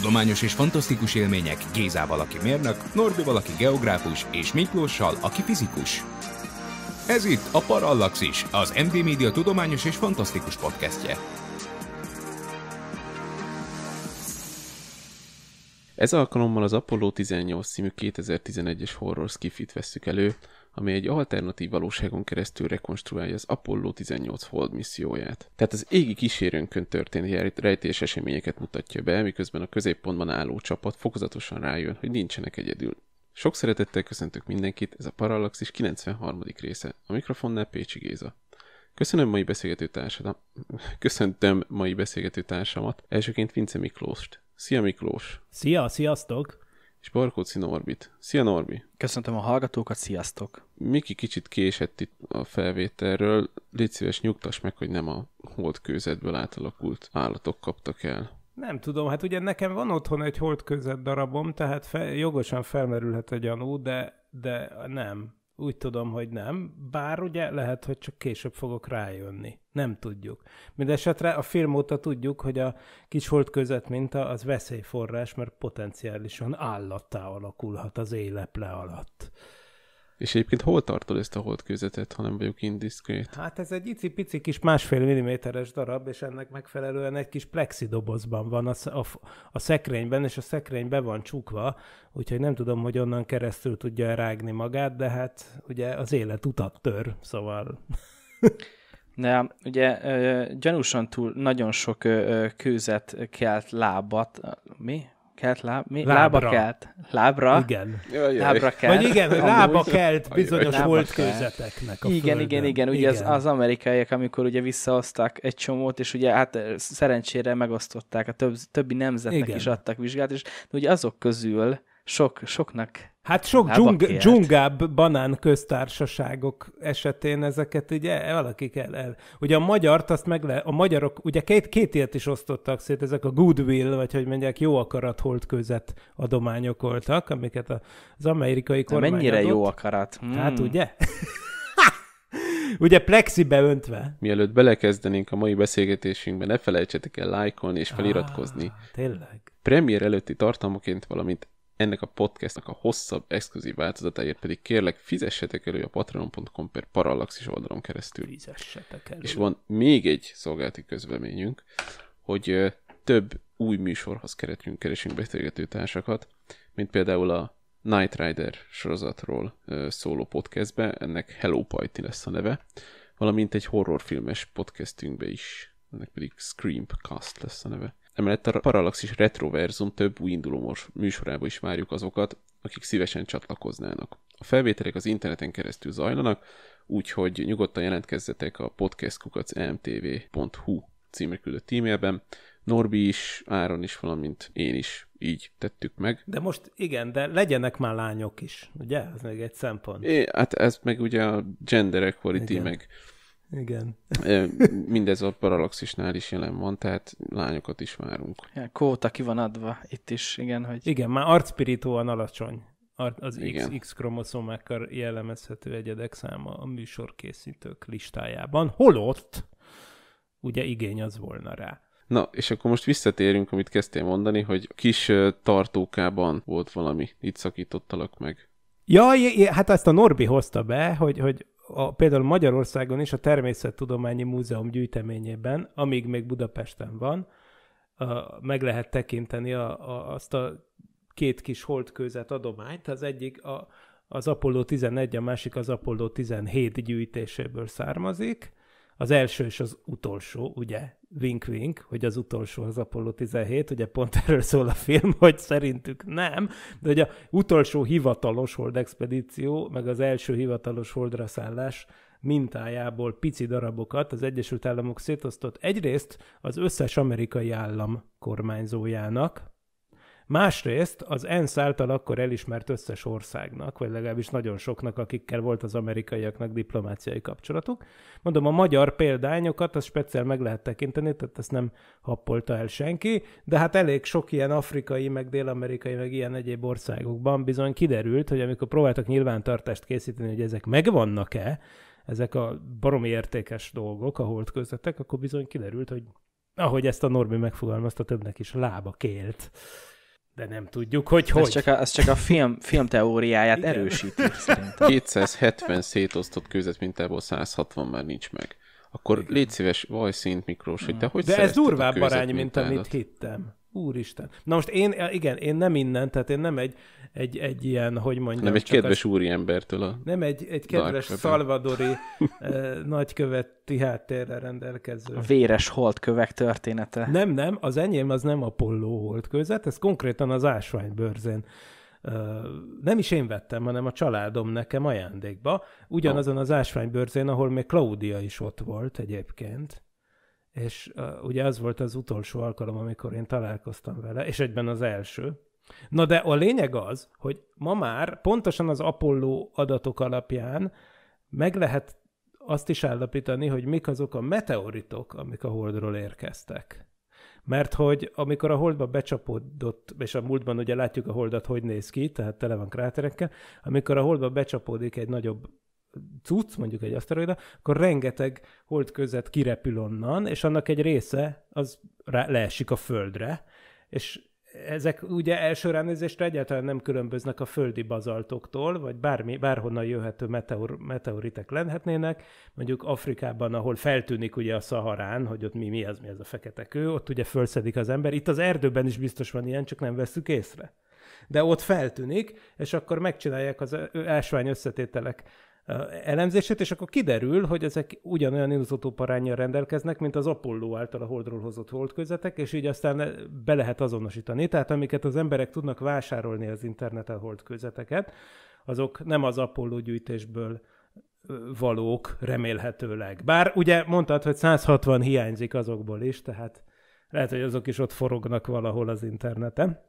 Tudományos és fantasztikus élmények Gézával, aki mérnök, Norbi valaki geográfus, és Miklóssal, aki fizikus. Ez itt a Parallaxis, az MD Media tudományos és fantasztikus podcastje. Ez alkalommal az Apollo 18 című 2011-es horror skifit vesszük elő, ami egy alternatív valóságon keresztül rekonstruálja az Apollo 18 Hold misszióját. Tehát az égi kísérőnkön történt rejtés eseményeket mutatja be, miközben a középpontban álló csapat fokozatosan rájön, hogy nincsenek egyedül. Sok szeretettel köszöntök mindenkit, ez a Parallaxis 93. része. A mikrofonnál Pécsi Géza. Köszönöm mai beszélgető társadat. Köszöntöm mai beszélgető társamat, elsőként Vince Miklóst. Szia Miklós! Szia, sziasztok! és Barkóci Norbit. Szia Norbi! Köszöntöm a hallgatókat, sziasztok! Miki kicsit késett itt a felvételről, légy szíves nyugtass meg, hogy nem a holdkőzetből átalakult állatok kaptak el. Nem tudom, hát ugye nekem van otthon egy holdkőzet darabom, tehát fe, jogosan felmerülhet a gyanú, de, de nem. Úgy tudom, hogy nem, bár ugye lehet, hogy csak később fogok rájönni. Nem tudjuk. Mindenesetre a film óta tudjuk, hogy a kis hold között minta az veszélyforrás, mert potenciálisan állattá alakulhat az éleple alatt. És egyébként hol tartod ezt a holdkőzetet, ha nem vagyok indiszkrét? Hát ez egy icipici kis másfél milliméteres darab, és ennek megfelelően egy kis plexi dobozban van a, a, a szekrényben, és a szekrény be van csukva, úgyhogy nem tudom, hogy onnan keresztül tudja rágni magát, de hát ugye az élet utat tör, szóval... De ugye gyanúsan túl nagyon sok kőzet kelt lábat, mi? kelt, láb, mi? Lábra. lába kelt, lábra, igen. Jaj, jaj. lábra kelt. Vagy igen, Amúgy. lába kelt bizonyos lába volt közeteknek a igen, igen, igen, ugye igen. Az, az amerikaiak, amikor ugye visszahozták egy csomót, és ugye hát eh, szerencsére megosztották, a több, többi nemzetnek igen. is adtak vizsgát, és ugye azok közül sok, soknak Hát sok dzsung, dzsungább banán köztársaságok esetén ezeket ugye valaki kell el. Ugye a magyar, azt meg le, a magyarok, ugye két, két ilyet is osztottak szét, ezek a goodwill, vagy hogy mondják, jó akarat holt között adományok voltak, amiket az amerikai kormány De mennyire adott. jó akarat. Hmm. Hát ugye? ugye plexibe öntve. Mielőtt belekezdenénk a mai beszélgetésünkbe, ne felejtsetek el lájkolni és feliratkozni. Ah, tényleg. Premier előtti tartalmaként, valamint ennek a podcastnak a hosszabb, exkluzív változatáért pedig kérlek, fizessetek elő a patreon.com per parallaxis oldalon keresztül. Fizessetek elő. És van még egy szolgálati közveményünk, hogy több új műsorhoz keretünk, keresünk beszélgető társakat, mint például a Night Rider sorozatról szóló podcastbe, ennek Hello Party lesz a neve, valamint egy horrorfilmes podcastünkbe is, ennek pedig Screamcast lesz a neve. Emellett a Parallaxis Retroverzum több új indulomos műsorába is várjuk azokat, akik szívesen csatlakoznának. A felvételek az interneten keresztül zajlanak, úgyhogy nyugodtan jelentkezzetek a podcastkukacmtv.hu címre küldött e-mailben. Norbi is, Áron is, valamint én is így tettük meg. De most igen, de legyenek már lányok is, ugye? Ez még egy szempont. É, hát ez meg ugye a gender equality, igen. meg igen. Mindez a paralaxisnál is jelen van, tehát lányokat is várunk. Ja, kóta ki van adva itt is, igen. Hogy... Igen, már arcpirítóan alacsony az igen. XX kromoszomákkal jellemezhető egyedek száma a műsorkészítők listájában. Holott ugye igény az volna rá. Na, és akkor most visszatérünk, amit kezdtél mondani, hogy kis tartókában volt valami, itt szakítottalak meg. Ja, hát ezt a Norbi hozta be, hogy, hogy a, például Magyarországon is a Természettudományi Múzeum gyűjteményében, amíg még Budapesten van, a, meg lehet tekinteni a, a, azt a két kis holdkőzet adományt. Az egyik a, az Apollo 11, a másik az Apollo 17 gyűjtéséből származik, az első és az utolsó, ugye? Wink wink, hogy az utolsó az Apollo 17, ugye pont erről szól a film, hogy szerintük nem, de hogy a utolsó hivatalos holdexpedíció, meg az első hivatalos holdra szállás mintájából pici darabokat az Egyesült Államok szétosztott egyrészt az összes amerikai állam kormányzójának, Másrészt az ENSZ által akkor elismert összes országnak, vagy legalábbis nagyon soknak, akikkel volt az amerikaiaknak diplomáciai kapcsolatuk. Mondom, a magyar példányokat az speciál meg lehet tekinteni, tehát ezt nem happolta el senki, de hát elég sok ilyen afrikai, meg dél-amerikai, meg ilyen egyéb országokban bizony kiderült, hogy amikor próbáltak nyilvántartást készíteni, hogy ezek megvannak-e, ezek a baromi értékes dolgok, a holt akkor bizony kiderült, hogy ahogy ezt a Norbi megfogalmazta, többnek is lába kélt de nem tudjuk, hogy hogy. Ez csak a, ez csak a film, film teóriáját Igen. erősíti szerintem. 270 szétosztott kőzetmintából 160 már nincs meg. Akkor Igen. légy szíves, vaj szint Miklós, hogy te hogy De ez durvább arány, mint amit hittem. Úristen. Na most én, e, igen, én nem innen, tehát én nem egy, egy, egy ilyen, hogy mondjam. Nem egy kedves úri úriembertől a... Nem egy, egy kedves szalvadori eh, nagyköveti háttérrel rendelkező. A véres holdkövek története. Nem, nem, az enyém az nem Apollo holdkőzet, ez konkrétan az ásványbőrzén e, nem is én vettem, hanem a családom nekem ajándékba, ugyanazon az ásványbőrzén, ahol még Claudia is ott volt egyébként és uh, ugye az volt az utolsó alkalom, amikor én találkoztam vele, és egyben az első. Na de a lényeg az, hogy ma már pontosan az Apollo adatok alapján meg lehet azt is állapítani, hogy mik azok a meteoritok, amik a Holdról érkeztek. Mert hogy amikor a Holdba becsapódott, és a múltban ugye látjuk a Holdat, hogy néz ki, tehát tele van kráterekkel, amikor a Holdba becsapódik egy nagyobb cucc, mondjuk egy aszteroida, akkor rengeteg hold között kirepül onnan, és annak egy része az rá, leesik a földre, és ezek ugye első ránézésre egyáltalán nem különböznek a földi bazaltoktól, vagy bármi, bárhonnan jöhető meteor, meteoritek lenhetnének. Mondjuk Afrikában, ahol feltűnik ugye a Szaharán, hogy ott mi, mi az, mi az a fekete kő, ott ugye fölszedik az ember. Itt az erdőben is biztos van ilyen, csak nem veszük észre de ott feltűnik, és akkor megcsinálják az ásvány összetételek elemzését, és akkor kiderül, hogy ezek ugyanolyan izotóp rendelkeznek, mint az Apollo által a Holdról hozott holdközetek, és így aztán be lehet azonosítani. Tehát amiket az emberek tudnak vásárolni az interneten holdközeteket, azok nem az Apollo gyűjtésből valók remélhetőleg. Bár ugye mondtad, hogy 160 hiányzik azokból is, tehát lehet, hogy azok is ott forognak valahol az interneten.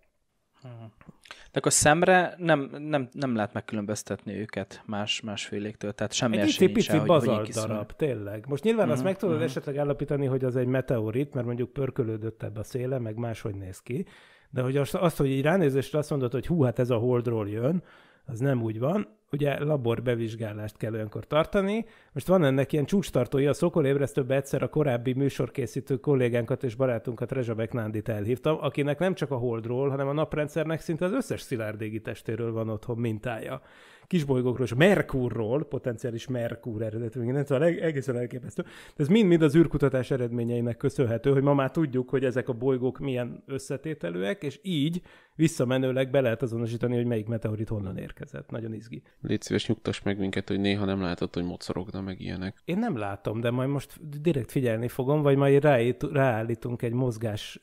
De akkor szemre nem, nem, nem lehet megkülönböztetni őket más, más féléktől, tehát semmi egy esély pici hogy, hogy darab, tényleg. Most nyilván uh-huh, azt mhm, meg tudod uh-huh. esetleg állapítani, hogy az egy meteorit, mert mondjuk pörkölődött ebbe a széle, meg máshogy néz ki, de hogy azt, azt hogy így ránézésre azt mondod, hogy hú, hát ez a holdról jön, az nem úgy van, ugye laborbevizsgálást kell olyankor tartani. Most van ennek ilyen csúcstartója, a Szokol ébresztőbe egyszer a korábbi műsorkészítő kollégánkat és barátunkat Rezsabek Nándit elhívtam, akinek nem csak a Holdról, hanem a naprendszernek szinte az összes szilárdégi testéről van otthon mintája kisbolygókról és Merkurról, potenciális Merkur eredetű, nem szóval egészen elképesztő. De ez mind-mind az űrkutatás eredményeinek köszönhető, hogy ma már tudjuk, hogy ezek a bolygók milyen összetételőek, és így visszamenőleg be lehet azonosítani, hogy melyik meteorit honnan érkezett. Nagyon izgi. Légy szíves, nyugtass meg minket, hogy néha nem látod, hogy mocorogna meg ilyenek. Én nem látom, de majd most direkt figyelni fogom, vagy majd ráít, ráállítunk egy mozgás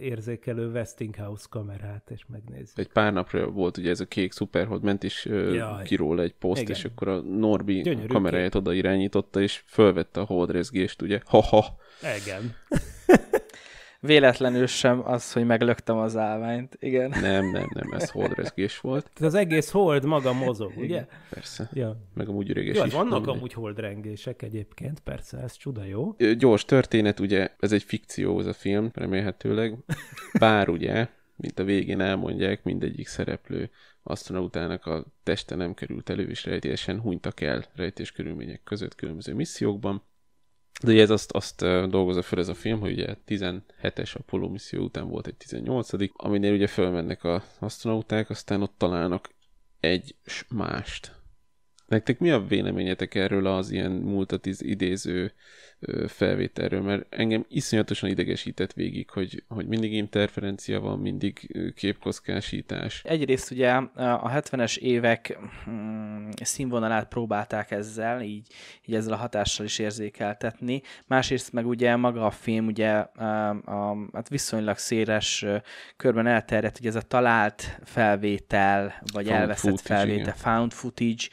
érzékelő Westinghouse kamerát, és megnézzük. Egy pár napra volt ugye ez a kék szuperhold ment is ki róla egy poszt, Igen. és akkor a Norbi Gyönyörű kameráját oda irányította, és fölvette a holdrezgést, ugye? Ha-ha! Igen. Véletlenül sem az, hogy meglöktem az állványt, igen. Nem, nem, nem, ez holdrezgés volt. Tehát az egész hold maga mozog, ugye? persze. Ja. Meg amúgy üreges jó, hát is. Vannak nem, amúgy holdrengések egyébként, persze, ez csuda jó. Gyors történet, ugye, ez egy fikció, ez a film, remélhetőleg. Bár ugye, mint a végén elmondják, mindegyik szereplő asztronautának a teste nem került elő, és rejtélyesen hunytak el rejtés körülmények között különböző missziókban. De ugye ez azt, azt dolgozza fel ez a film, hogy ugye 17-es Apollo misszió után volt egy 18 aminél ugye fölmennek az asztronauták aztán ott találnak egy mást, Nektek mi a véleményetek erről az ilyen múltat idéző felvételről? Mert engem iszonyatosan idegesített végig, hogy, hogy mindig interferencia van, mindig képkockásítás. Egyrészt ugye a 70-es évek mm, színvonalát próbálták ezzel, így, így ezzel a hatással is érzékeltetni. Másrészt meg ugye maga a film ugye a, a, hát viszonylag széles körben elterjedt, hogy ez a talált felvétel, vagy found elveszett footage, felvétel, igen. found footage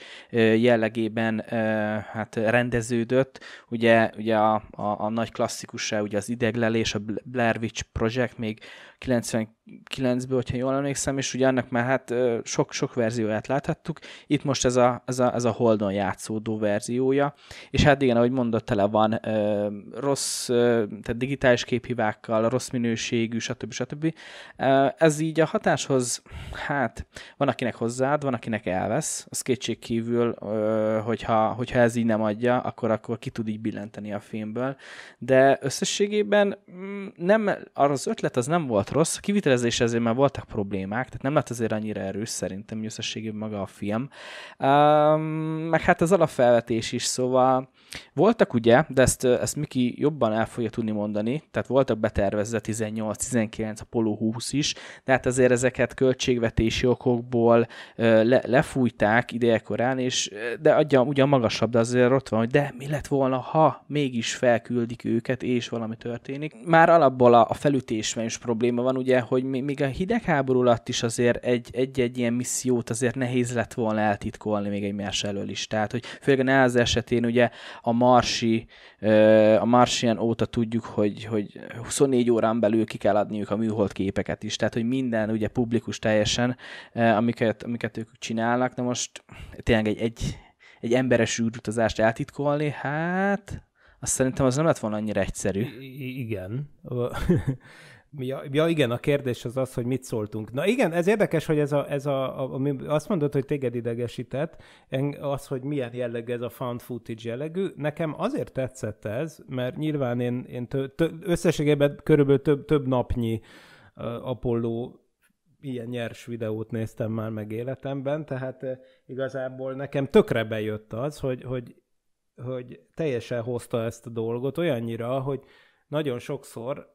jellegében hát rendeződött. Ugye, ugye a, a, a nagy klasszikus, ugye az ideglelés, a Blair Witch Project még 99-ből, hogyha jól emlékszem, és ugye annak már hát sok-sok verzióját láthattuk. Itt most ez a, ez, a, ez a Holdon játszódó verziója, és hát igen, ahogy mondott, tele van ö, rossz, ö, tehát digitális képhibákkal, rossz minőségű, stb. stb. Ez így a hatáshoz, hát van akinek hozzáad, van akinek elvesz, az kétség kívül, ö, hogyha, hogyha ez így nem adja, akkor, akkor ki tud így billenteni a filmből, de összességében mm, nem, az ötlet az nem volt rossz. A kivitelezés ezért már voltak problémák, tehát nem lett azért annyira erős szerintem összességében maga a film. Um, meg hát az alapfelvetés is, szóval voltak ugye, de ezt, ezt Miki jobban el fogja tudni mondani, tehát voltak betervezve 18-19, Apollo 20 is, de hát azért ezeket költségvetési okokból le, lefújták idejekorán, és de adja ugyan magasabb, de azért ott van, hogy de mi lett volna, ha mégis felküldik őket, és valami történik. Már alapból a, a felütésben is probléma van ugye, hogy még a hidegháború alatt is azért egy-egy ilyen missziót azért nehéz lett volna eltitkolni még más elől is. Tehát, hogy főleg a NASA esetén ugye a marsi, a marsian óta tudjuk, hogy, hogy 24 órán belül ki kell adniuk a műhold képeket is. Tehát, hogy minden ugye publikus teljesen, amiket, amiket ők csinálnak. Na most tényleg egy, egy, egy emberes űrutazást eltitkolni, hát azt szerintem az nem lett volna annyira egyszerű. I- igen. Ja, ja, igen, a kérdés az az, hogy mit szóltunk. Na igen, ez érdekes, hogy ez a, ez a, a ami azt mondod, hogy téged idegesített, az, hogy milyen jellegű ez a found footage jellegű. Nekem azért tetszett ez, mert nyilván én, én tö, tö, összességében körülbelül több, több napnyi uh, Apollo ilyen nyers videót néztem már meg életemben, tehát uh, igazából nekem tökre bejött az, hogy, hogy, hogy teljesen hozta ezt a dolgot olyannyira, hogy nagyon sokszor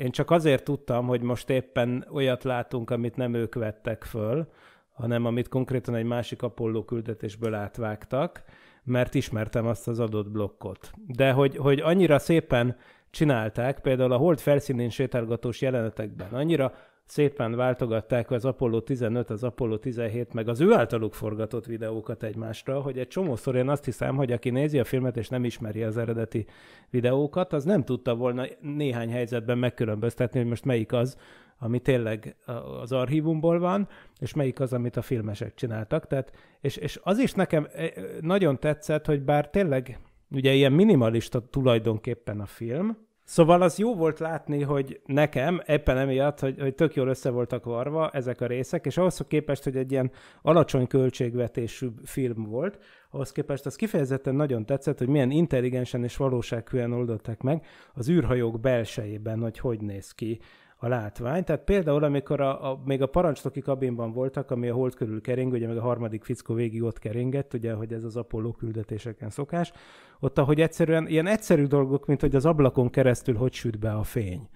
én csak azért tudtam, hogy most éppen olyat látunk, amit nem ők vettek föl, hanem amit konkrétan egy másik Apollo küldetésből átvágtak, mert ismertem azt az adott blokkot. De hogy, hogy annyira szépen csinálták, például a hold felszínén sétálgatós jelenetekben, annyira szépen váltogatták az Apollo 15, az Apollo 17, meg az ő általuk forgatott videókat egymásra, hogy egy csomószor én azt hiszem, hogy aki nézi a filmet és nem ismeri az eredeti videókat, az nem tudta volna néhány helyzetben megkülönböztetni, hogy most melyik az, ami tényleg az archívumból van, és melyik az, amit a filmesek csináltak. Tehát, és, és az is nekem eh, nagyon tetszett, hogy bár tényleg ugye ilyen minimalista tulajdonképpen a film, Szóval az jó volt látni, hogy nekem, éppen emiatt, hogy, hogy tök jól össze voltak varva ezek a részek, és ahhoz képest, hogy egy ilyen alacsony költségvetésű film volt, ahhoz képest az kifejezetten nagyon tetszett, hogy milyen intelligensen és valósághűen oldották meg az űrhajók belsejében, hogy hogy néz ki a látvány. Tehát például, amikor a, a, még a parancsnoki kabinban voltak, ami a hold körül kering, ugye meg a harmadik fickó végig ott keringett, ugye, hogy ez az Apollo küldetéseken szokás, ott, ahogy egyszerűen ilyen egyszerű dolgok, mint hogy az ablakon keresztül hogy süt be a fény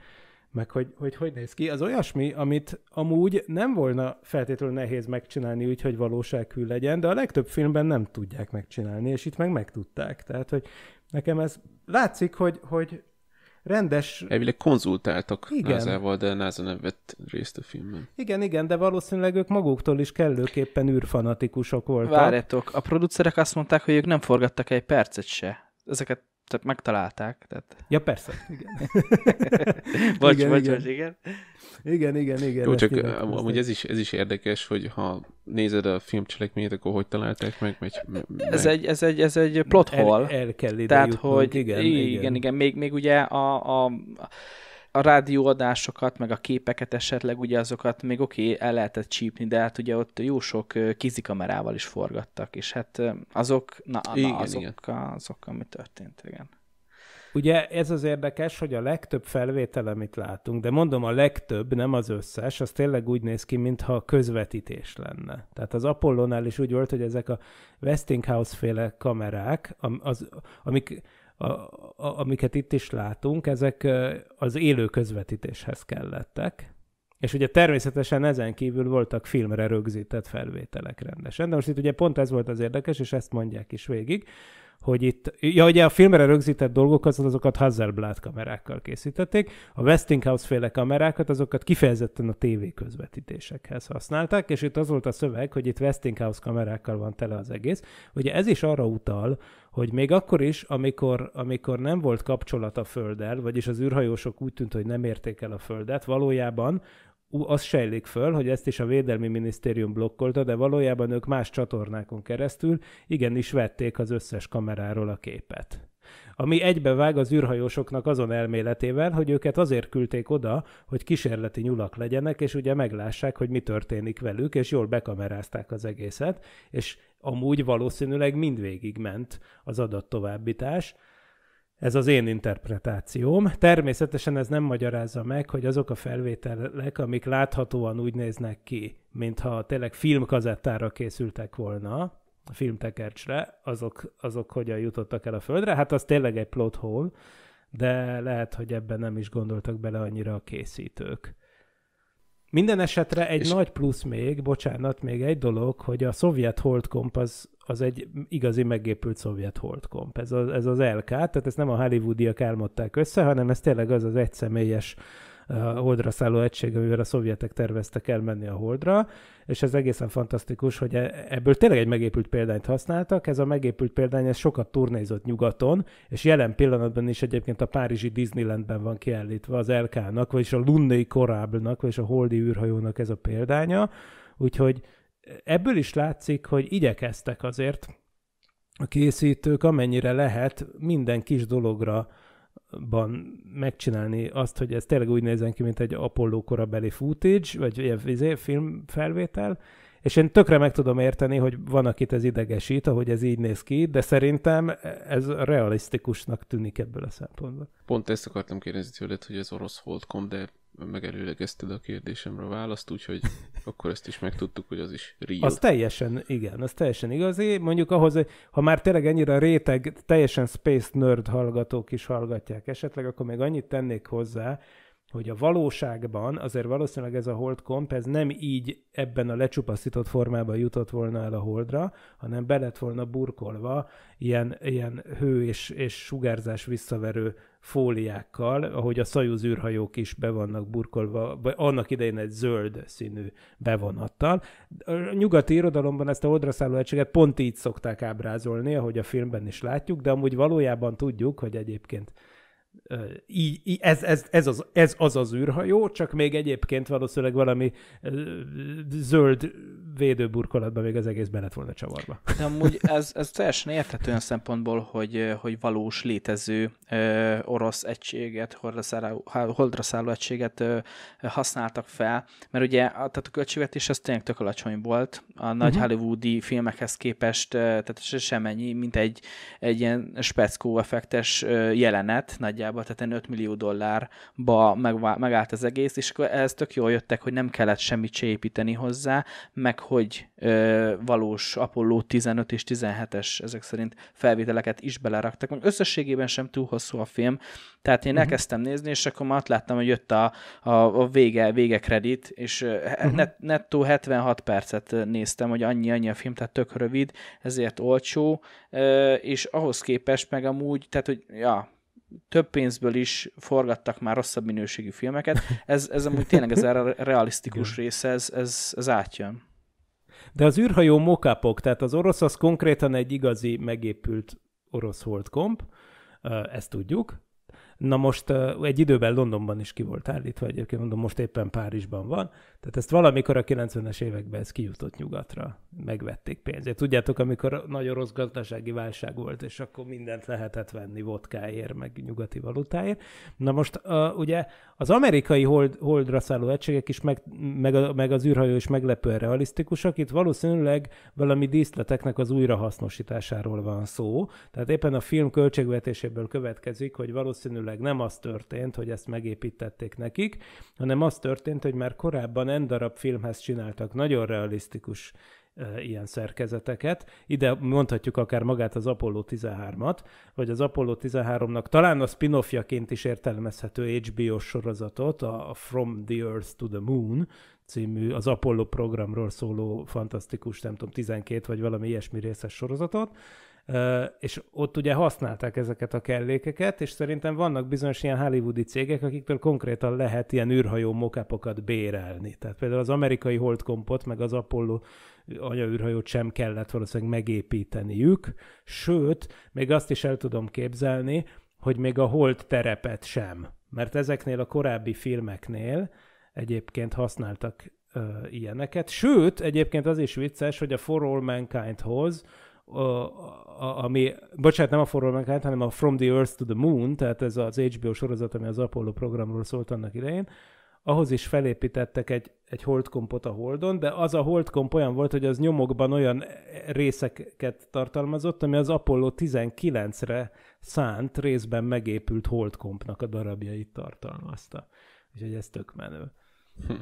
meg hogy, hogy hogy néz ki, az olyasmi, amit amúgy nem volna feltétlenül nehéz megcsinálni úgy, hogy valósághű legyen, de a legtöbb filmben nem tudják megcsinálni, és itt meg megtudták. Tehát, hogy nekem ez látszik, hogy, hogy rendes... Elvileg konzultáltak igen. Názával, de Náza nem vett részt a filmben. Igen, igen, de valószínűleg ők maguktól is kellőképpen űrfanatikusok voltak. Várjátok, a producerek azt mondták, hogy ők nem forgattak egy percet se. Ezeket tehát megtalálták. Tehát... Ja, persze, igen. bocs, igen, bocs, igen. Bocs, igen. Igen, igen, igen. Jó, csak eh, amúgy ez is, ez is érdekes, hogy ha nézed a film cselekményét, akkor hogy találták meg? meg, meg... Ez, egy, ez, egy, ez egy plot hole. El, el kell ide Tehát, jutnunk, hogy igen, igen, igen, igen. Még, még ugye a, a, a rádióadásokat, meg a képeket esetleg, ugye azokat még oké, okay, el lehetett csípni, de hát ugye ott jó sok kizikamerával is forgattak, és hát azok, na, igen, azok, igen. azok, ami történt, igen. Ugye ez az érdekes, hogy a legtöbb felvétel, amit látunk, de mondom a legtöbb, nem az összes, az tényleg úgy néz ki, mintha közvetítés lenne. Tehát az Apollonál is úgy volt, hogy ezek a Westinghouse-féle kamerák, az, amik a, a, amiket itt is látunk, ezek az élő közvetítéshez kellettek. És ugye természetesen ezen kívül voltak filmre rögzített felvételek rendesen. De most itt ugye pont ez volt az érdekes, és ezt mondják is végig, hogy itt, ja ugye a filmre rögzített dolgokat, azokat Hasselblad kamerákkal készítették, a Westinghouse féle kamerákat, azokat kifejezetten a TV közvetítésekhez használták, és itt az volt a szöveg, hogy itt Westinghouse kamerákkal van tele az egész. Ugye ez is arra utal, hogy még akkor is, amikor, amikor nem volt kapcsolat a Földdel, vagyis az űrhajósok úgy tűnt, hogy nem érték el a Földet, valójában az sejlik föl, hogy ezt is a Védelmi Minisztérium blokkolta, de valójában ők más csatornákon keresztül igenis vették az összes kameráról a képet ami egybevág az űrhajósoknak azon elméletével, hogy őket azért küldték oda, hogy kísérleti nyulak legyenek, és ugye meglássák, hogy mi történik velük, és jól bekamerázták az egészet, és amúgy valószínűleg mindvégig ment az adattovábbítás, ez az én interpretációm. Természetesen ez nem magyarázza meg, hogy azok a felvételek, amik láthatóan úgy néznek ki, mintha tényleg filmkazettára készültek volna, a filmtekercsre, azok, azok hogyan jutottak el a földre, hát az tényleg egy plot hole, de lehet, hogy ebben nem is gondoltak bele annyira a készítők. Minden esetre egy és... nagy plusz még, bocsánat, még egy dolog, hogy a szovjet holdkomp az, az egy igazi megépült szovjet holdkomp. Ez, a, ez az LK, tehát ezt nem a hollywoodiak álmodták össze, hanem ez tényleg az az egyszemélyes holdra szálló egység, amivel a szovjetek terveztek elmenni a holdra, és ez egészen fantasztikus, hogy e, ebből tényleg egy megépült példányt használtak, ez a megépült példány, ez sokat turnézott nyugaton, és jelen pillanatban is egyébként a Párizsi Disneylandben van kiállítva az LK-nak, vagyis a Lunnai Korábbnak, vagyis a holdi űrhajónak ez a példánya, úgyhogy ebből is látszik, hogy igyekeztek azért a készítők amennyire lehet minden kis dologra ban megcsinálni azt, hogy ez tényleg úgy nézzen ki, mint egy Apollo korabeli footage, vagy ilyen izé, filmfelvétel, és én tökre meg tudom érteni, hogy van, akit ez idegesít, ahogy ez így néz ki, de szerintem ez realisztikusnak tűnik ebből a szempontból. Pont ezt akartam kérdezni tőled, hogy ez orosz holdkom, de megelőlegezted a kérdésemre a választ, úgyhogy akkor ezt is megtudtuk, hogy az is Rio. Az teljesen, igen, az teljesen igazi. Mondjuk ahhoz, ha már tényleg ennyire réteg, teljesen space nerd hallgatók is hallgatják esetleg, akkor még annyit tennék hozzá, hogy a valóságban azért valószínűleg ez a hold komp, ez nem így ebben a lecsupaszított formában jutott volna el a holdra, hanem be lett volna burkolva ilyen, ilyen hő és, és sugárzás visszaverő fóliákkal, ahogy a szajúz űrhajók is be vannak burkolva, vagy annak idején egy zöld színű bevonattal. A nyugati irodalomban ezt a odraszálló egységet pont így szokták ábrázolni, ahogy a filmben is látjuk, de amúgy valójában tudjuk, hogy egyébként így, ez, ez, ez, az, ez az az űrhajó, csak még egyébként valószínűleg valami zöld védőburkolatban még az egész benne volna csavarva. De amúgy ez, ez teljesen érthető olyan szempontból, hogy, hogy valós létező ö, orosz egységet, holdra, holdra szálló egységet ö, használtak fel, mert ugye tehát a költségvetés az tényleg tök alacsony volt, a nagy uh-huh. hollywoodi filmekhez képest, tehát semennyi, mint egy, egy ilyen speckó effektes jelenet nagyjából Amerikába, tehát 5 millió dollárba meg, megállt az egész, és akkor ez tök jól jöttek, hogy nem kellett semmit se építeni hozzá, meg hogy ö, valós Apollo 15 és 17-es ezek szerint felvételeket is beleraktak. Meg összességében sem túl hosszú a film, tehát én uh-huh. elkezdtem nézni, és akkor már ott láttam, hogy jött a, a, a vége, vége kredit, és uh-huh. net, nettó 76 percet néztem, hogy annyi-annyi a film, tehát tök rövid, ezért olcsó, és ahhoz képest meg amúgy, tehát hogy ja, több pénzből is forgattak már rosszabb minőségű filmeket. Ez, ez amúgy tényleg ez a realisztikus része, ez, ez, ez átjön. De az űrhajó mokápok, tehát az orosz az konkrétan egy igazi megépült orosz holdkomp, ezt tudjuk, Na most egy időben Londonban is ki volt állítva, egyébként mondom, most éppen Párizsban van. Tehát ezt valamikor a 90-es években ez kijutott nyugatra, megvették pénzét. Tudjátok, amikor nagyon rossz gazdasági válság volt, és akkor mindent lehetett venni vodkáért, meg nyugati valutáért. Na most uh, ugye az amerikai hold, holdra szálló egységek is, meg, meg, a, meg az űrhajó is meglepően realisztikusak. Itt valószínűleg valami díszleteknek az újrahasznosításáról van szó. Tehát éppen a film költségvetéséből következik, hogy valószínűleg meg nem az történt, hogy ezt megépítették nekik, hanem az történt, hogy már korábban en darab filmhez csináltak nagyon realisztikus ilyen szerkezeteket. Ide mondhatjuk akár magát az Apollo 13-at, vagy az Apollo 13-nak talán a spin is értelmezhető hbo sorozatot, a From the Earth to the Moon című, az Apollo programról szóló fantasztikus, nem tudom, 12 vagy valami ilyesmi részes sorozatot, és ott ugye használták ezeket a kellékeket, és szerintem vannak bizonyos ilyen hollywoodi cégek, akiktől konkrétan lehet ilyen űrhajó mokápokat bérelni. Tehát például az amerikai holdkompot, meg az Apollo anyaűrhajót sem kellett valószínűleg megépíteniük, sőt, még azt is el tudom képzelni, hogy még a hold terepet sem. Mert ezeknél a korábbi filmeknél egyébként használtak ö, ilyeneket. Sőt, egyébként az is vicces, hogy a For All Mankind-hoz a, a, ami, bocsánat, nem a For All Mankind, hanem a From the Earth to the Moon, tehát ez az HBO sorozat, ami az Apollo programról szólt annak idején, ahhoz is felépítettek egy, egy holdkompot a holdon, de az a holdkomp olyan volt, hogy az nyomokban olyan részeket tartalmazott, ami az Apollo 19-re szánt, részben megépült holdkompnak a darabjait tartalmazta. Úgyhogy ez tök menő.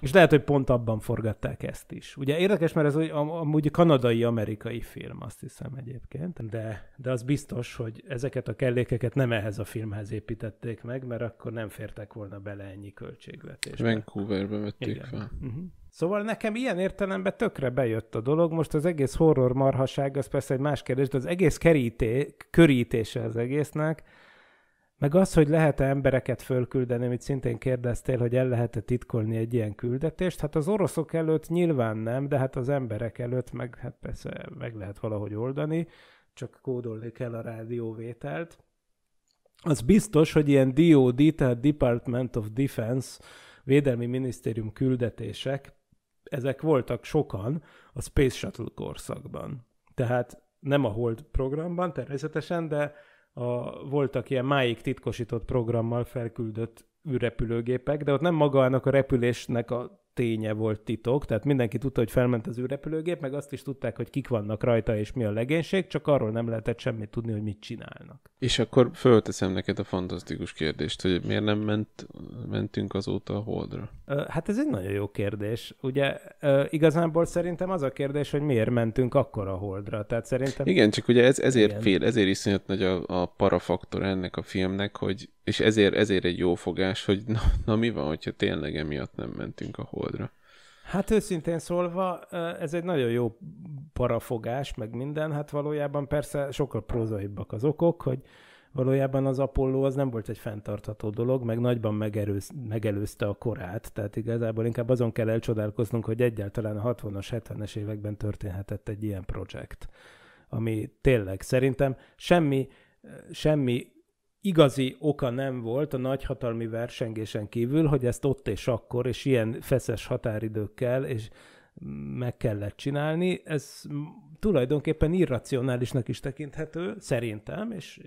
És lehet, hogy pont abban forgatták ezt is. Ugye érdekes, mert ez amúgy kanadai amerikai film, azt hiszem egyébként, de, de az biztos, hogy ezeket a kellékeket nem ehhez a filmhez építették meg, mert akkor nem fértek volna bele ennyi költségvetésbe. Vancouverbe vették Igen. fel. Uh-huh. Szóval nekem ilyen értelemben tökre bejött a dolog. Most az egész horror marhaság, az persze egy más kérdés, de az egész keríté, körítése az egésznek, meg az, hogy lehet-e embereket fölküldeni, amit szintén kérdeztél, hogy el lehet-e titkolni egy ilyen küldetést, hát az oroszok előtt nyilván nem, de hát az emberek előtt meg hát persze meg lehet valahogy oldani, csak kódolni kell a rádióvételt. Az biztos, hogy ilyen DOD, tehát Department of Defense, Védelmi Minisztérium küldetések, ezek voltak sokan a Space Shuttle korszakban. Tehát nem a Hold programban természetesen, de a, voltak ilyen máig titkosított programmal felküldött űrrepülőgépek, de ott nem magának a repülésnek a ténye volt titok, tehát mindenki tudta, hogy felment az űrrepülőgép, meg azt is tudták, hogy kik vannak rajta és mi a legénység, csak arról nem lehetett semmit tudni, hogy mit csinálnak. És akkor fölteszem neked a fantasztikus kérdést, hogy miért nem ment, mentünk azóta a Holdra? Hát ez egy nagyon jó kérdés. Ugye igazából szerintem az a kérdés, hogy miért mentünk akkor a Holdra. Tehát szerintem... Igen, csak ugye ez, ezért Igen. fél, ezért iszonyat nagy a, a parafaktor ennek a filmnek, hogy és ezért, ezért egy jó fogás, hogy na, na mi van, hogyha tényleg emiatt nem mentünk a Holdra Oldra. Hát őszintén szólva, ez egy nagyon jó parafogás, meg minden, hát valójában persze sokkal prózaibbak az okok, hogy valójában az Apollo az nem volt egy fenntartható dolog, meg nagyban megerőz, megelőzte a korát, tehát igazából inkább azon kell elcsodálkoznunk, hogy egyáltalán a 60-as, 70-es években történhetett egy ilyen projekt, ami tényleg szerintem semmi, semmi igazi oka nem volt a nagyhatalmi versengésen kívül, hogy ezt ott és akkor, és ilyen feszes határidőkkel, és meg kellett csinálni. Ez tulajdonképpen irracionálisnak is tekinthető, szerintem, és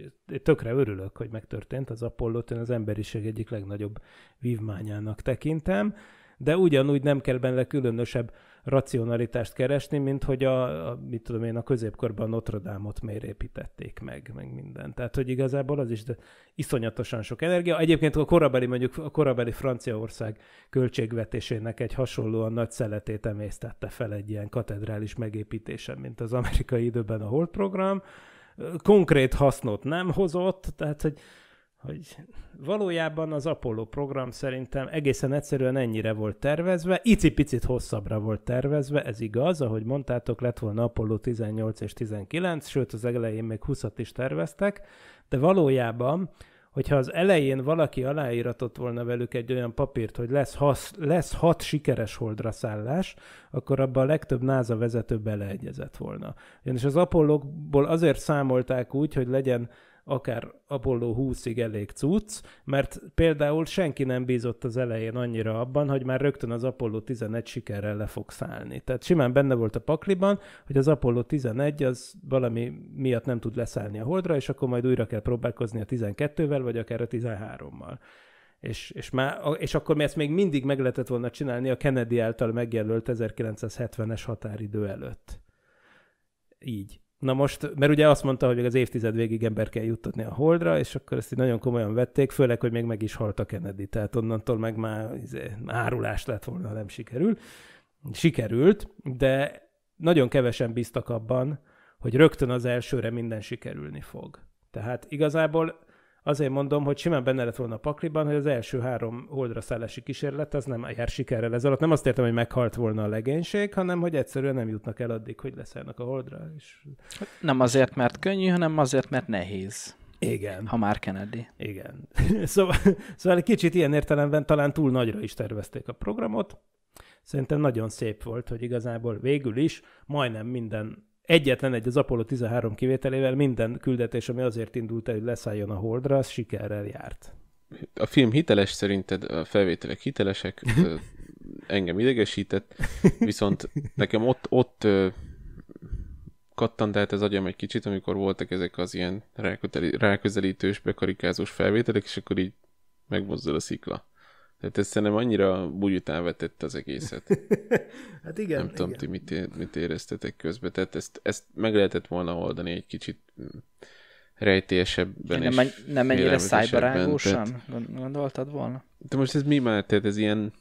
tökre örülök, hogy megtörtént az apollo én az emberiség egyik legnagyobb vívmányának tekintem, de ugyanúgy nem kell benne különösebb racionalitást keresni, mint hogy a, a mit tudom én, a középkorban Notre Dame-ot miért építették meg, meg minden. Tehát, hogy igazából az is de iszonyatosan sok energia. Egyébként a korabeli, mondjuk a korabeli Franciaország költségvetésének egy hasonlóan nagy szeletét emésztette fel egy ilyen katedrális megépítésen, mint az amerikai időben a Hold program. Konkrét hasznot nem hozott, tehát, hogy hogy valójában az Apollo program szerintem egészen egyszerűen ennyire volt tervezve, icipicit hosszabbra volt tervezve, ez igaz, ahogy mondtátok, lett volna Apollo 18 és 19, sőt az elején még 20 is terveztek, de valójában, hogyha az elején valaki aláíratott volna velük egy olyan papírt, hogy lesz, hasz, lesz hat sikeres holdra szállás, akkor abban a legtöbb NASA vezető beleegyezett volna. Ugyanis az ból azért számolták úgy, hogy legyen akár Apollo 20-ig elég cucc, mert például senki nem bízott az elején annyira abban, hogy már rögtön az Apollo 11 sikerrel le fog szállni. Tehát simán benne volt a pakliban, hogy az Apollo 11 az valami miatt nem tud leszállni a Holdra, és akkor majd újra kell próbálkozni a 12-vel, vagy akár a 13-mal. És, és, már, és akkor mi ezt még mindig meg lehetett volna csinálni a Kennedy által megjelölt 1970-es határidő előtt. Így. Na most, mert ugye azt mondta, hogy még az évtized végig ember kell juttatni a holdra, és akkor ezt így nagyon komolyan vették, főleg, hogy még meg is halt a Kennedy, tehát onnantól meg már izé, árulás lett volna, nem sikerül. Sikerült, de nagyon kevesen bíztak abban, hogy rögtön az elsőre minden sikerülni fog. Tehát igazából Azért mondom, hogy simán benne lett volna a pakliban, hogy az első három holdra szállási kísérlet az nem jár sikerrel ez alatt. Nem azt értem, hogy meghalt volna a legénység, hanem hogy egyszerűen nem jutnak el addig, hogy leszállnak a holdra. És... Hát nem azért, mert könnyű, hanem azért, mert nehéz. Igen. Ha már Kennedy. Igen. szóval, szóval egy kicsit ilyen értelemben talán túl nagyra is tervezték a programot. Szerintem nagyon szép volt, hogy igazából végül is majdnem minden Egyetlen egy az Apollo 13 kivételével minden küldetés, ami azért indult el, hogy leszálljon a Holdra, az sikerrel járt. A film hiteles szerinted, a felvételek hitelesek, engem idegesített, viszont nekem ott, ott kattant át az agyam egy kicsit, amikor voltak ezek az ilyen ráközelítős, bekarikázós felvételek, és akkor így megmozdul a szikla. Tehát ezt szerintem annyira bugyután vetett az egészet. hát igen. Nem igen. tudom, ti mit, mit éreztetek közben. Tehát ezt, ezt meg lehetett volna oldani egy kicsit mm, rejtélyesebben nem, és Nem ennyire szájbarágósan tehát... gondoltad volna? De most ez mi már? Tehát ez ilyen,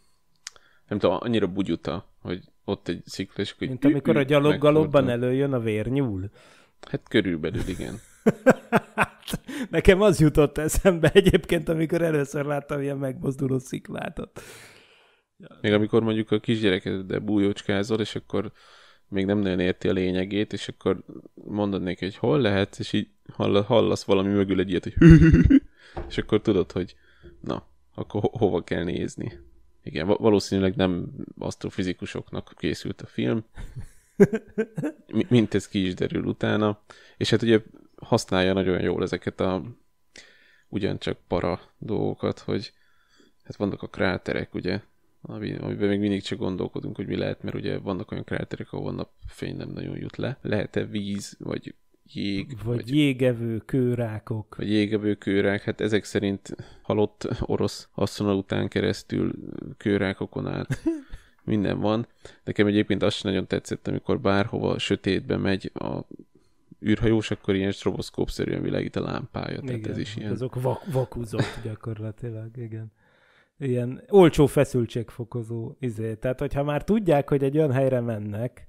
nem tudom, annyira bugyuta, hogy ott egy szikla, hogy... Mint amikor a gyaloggalobban előjön a vérnyúl. Hát körülbelül igen. Hát, nekem az jutott eszembe egyébként, amikor először láttam ilyen megmozduló sziklátot. Még amikor mondjuk a kisgyerekeddel bújócskázol, és akkor még nem nagyon érti a lényegét, és akkor mondod neki, hogy hol lehet, és így hallasz valami mögül egy ilyet, hogy és akkor tudod, hogy na, akkor ho- hova kell nézni. Igen, valószínűleg nem asztrofizikusoknak készült a film, mint ez ki is derül utána. És hát ugye használja nagyon jól ezeket a ugyancsak para dolgokat, hogy hát vannak a kráterek, ugye, amiben még mindig csak gondolkodunk, hogy mi lehet, mert ugye vannak olyan kráterek, ahol napfény nem nagyon jut le. Lehet-e víz, vagy jég. Vagy, vagy jégevő kőrákok. Vagy jégevő kőrák, hát ezek szerint halott orosz után keresztül kőrákokon át minden van. Nekem egyébként azt sem nagyon tetszett, amikor bárhova sötétbe megy a űrhajós, akkor ilyen stroboszkópszerűen világít a lámpája. Igen, tehát ez is hát ilyen... Azok vak- vakuzók gyakorlatilag, igen ilyen olcsó feszültségfokozó izé. Tehát, hogyha már tudják, hogy egy olyan helyre mennek,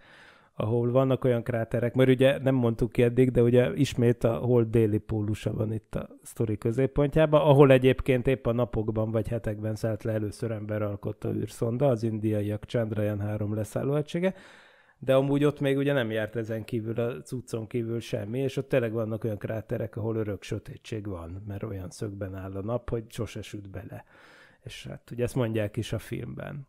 ahol vannak olyan kráterek, mert ugye nem mondtuk ki eddig, de ugye ismét a hold déli pólusa van itt a sztori középpontjában, ahol egyébként épp a napokban vagy hetekben szállt le először ember alkotta űrszonda, az indiaiak Chandrayaan 3 egysége de amúgy ott még ugye nem járt ezen kívül, a cuccon kívül semmi, és ott tényleg vannak olyan kráterek, ahol örök sötétség van, mert olyan szögben áll a nap, hogy sose süt bele. És hát ugye ezt mondják is a filmben.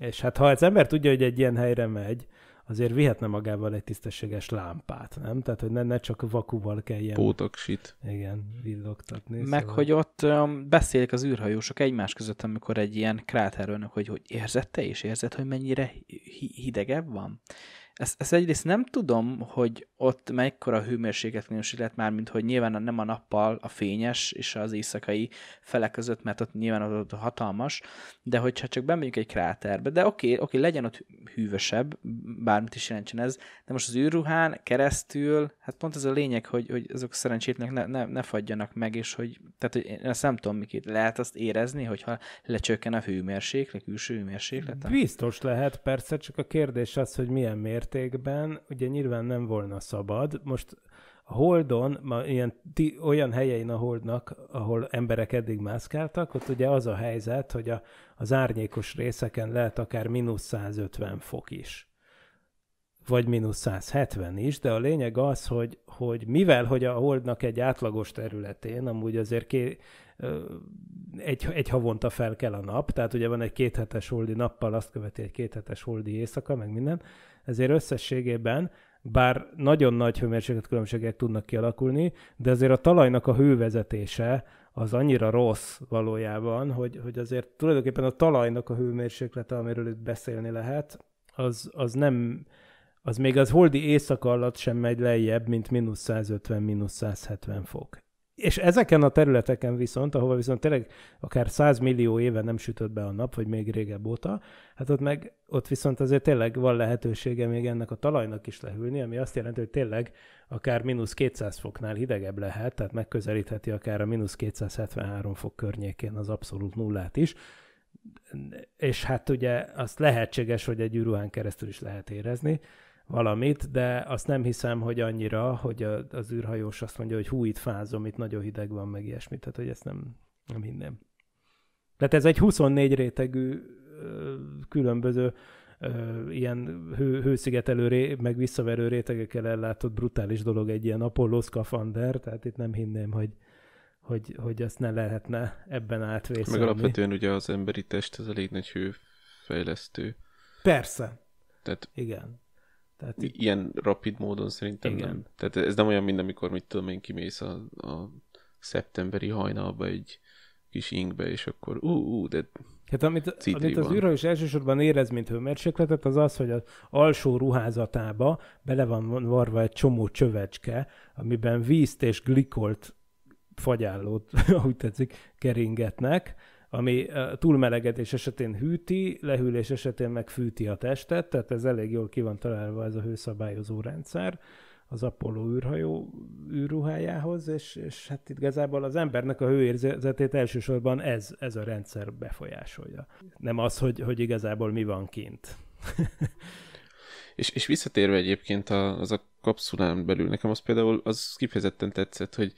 És hát ha az ember tudja, hogy egy ilyen helyre megy, azért vihetne magával egy tisztességes lámpát, nem? Tehát, hogy ne, ne csak vakuval kelljen. Pótoksit. Igen, villogtatni. Meg, szóval. hogy ott um, beszélik az űrhajósok egymás között, amikor egy ilyen kráterőnök, hogy, hogy érzette és érzed, hogy mennyire hidegebb van? Ezt, ezt egyrészt nem tudom, hogy ott mekkora hőmérséklet minősület már, mint hogy nyilván nem a nappal a fényes és az éjszakai felek között, mert ott nyilván ott hatalmas, de hogyha csak bemegyünk egy kráterbe, de oké, okay, oké, okay, legyen ott hűvösebb, bármit is jelentsen ez, de most az űrruhán keresztül, hát pont ez a lényeg, hogy, hogy azok szerencsétnek ne, ne, ne fagyjanak meg, és hogy, tehát hogy én ezt nem tudom, mikét lehet azt érezni, hogyha lecsökken a hőmérséklet, külső hőmérséklet? Biztos lehet, persze, csak a kérdés az, hogy milyen mér mértékben, ugye nyilván nem volna szabad. Most a Holdon, ma ilyen, ti, olyan helyein a Holdnak, ahol emberek eddig mászkáltak, ott ugye az a helyzet, hogy a, az árnyékos részeken lehet akár mínusz 150 fok is vagy mínusz 170 is, de a lényeg az, hogy, hogy mivel, hogy a Holdnak egy átlagos területén, amúgy azért ké, egy, egy havonta fel kell a nap, tehát ugye van egy kéthetes holdi nappal, azt követi egy kéthetes holdi éjszaka, meg minden, ezért összességében bár nagyon nagy hőmérséklet különbségek tudnak kialakulni, de azért a talajnak a hővezetése az annyira rossz valójában, hogy, hogy azért tulajdonképpen a talajnak a hőmérséklete, amiről itt beszélni lehet, az, az nem, az még az holdi éjszaka alatt sem megy lejjebb, mint mínusz 150, mínusz 170 fok. És ezeken a területeken viszont, ahova viszont tényleg akár 100 millió éve nem sütött be a nap, vagy még régebb óta, hát ott meg, ott viszont azért tényleg van lehetősége még ennek a talajnak is lehűlni, ami azt jelenti, hogy tényleg akár mínusz 200 foknál hidegebb lehet, tehát megközelítheti akár a mínusz 273 fok környékén az abszolút nullát is, és hát ugye azt lehetséges, hogy egy űrruhán keresztül is lehet érezni, valamit, de azt nem hiszem, hogy annyira, hogy a, az űrhajós azt mondja, hogy hú, itt fázom, itt nagyon hideg van, meg ilyesmit, tehát hogy ezt nem, nem hinném. Tehát ez egy 24 rétegű különböző ilyen hő, hőszigetelő, ré, meg visszaverő rétegekkel ellátott brutális dolog egy ilyen Apollo szkafander, tehát itt nem hinném, hogy, hogy, hogy ezt ne lehetne ebben átvészelni. Meg alapvetően ugye az emberi test az elég nagy hőfejlesztő. Persze. Tehát Igen. Tehát itt... Ilyen rapid módon szerintem igen. nem. Tehát ez nem olyan, mint amikor, mit tudom én, kimész a, a szeptemberi hajnalba egy kis inkbe, és akkor ú, ú, de Hát amit, amit az űrhajós elsősorban érez, mint hőmérsékletet, az az, hogy az alsó ruházatába bele van varva egy csomó csövecske, amiben vízt és glikolt fagyállót, ahogy tetszik, keringetnek, ami túlmelegedés esetén hűti, lehűlés esetén megfűti a testet, tehát ez elég jól ki van találva ez a hőszabályozó rendszer az Apollo űrhajó űrruhájához, és, és hát itt igazából az embernek a hőérzetét elsősorban ez, ez a rendszer befolyásolja. Nem az, hogy, hogy igazából mi van kint. és, és visszatérve egyébként a, az a kapszulán belül, nekem az például az kifejezetten tetszett, hogy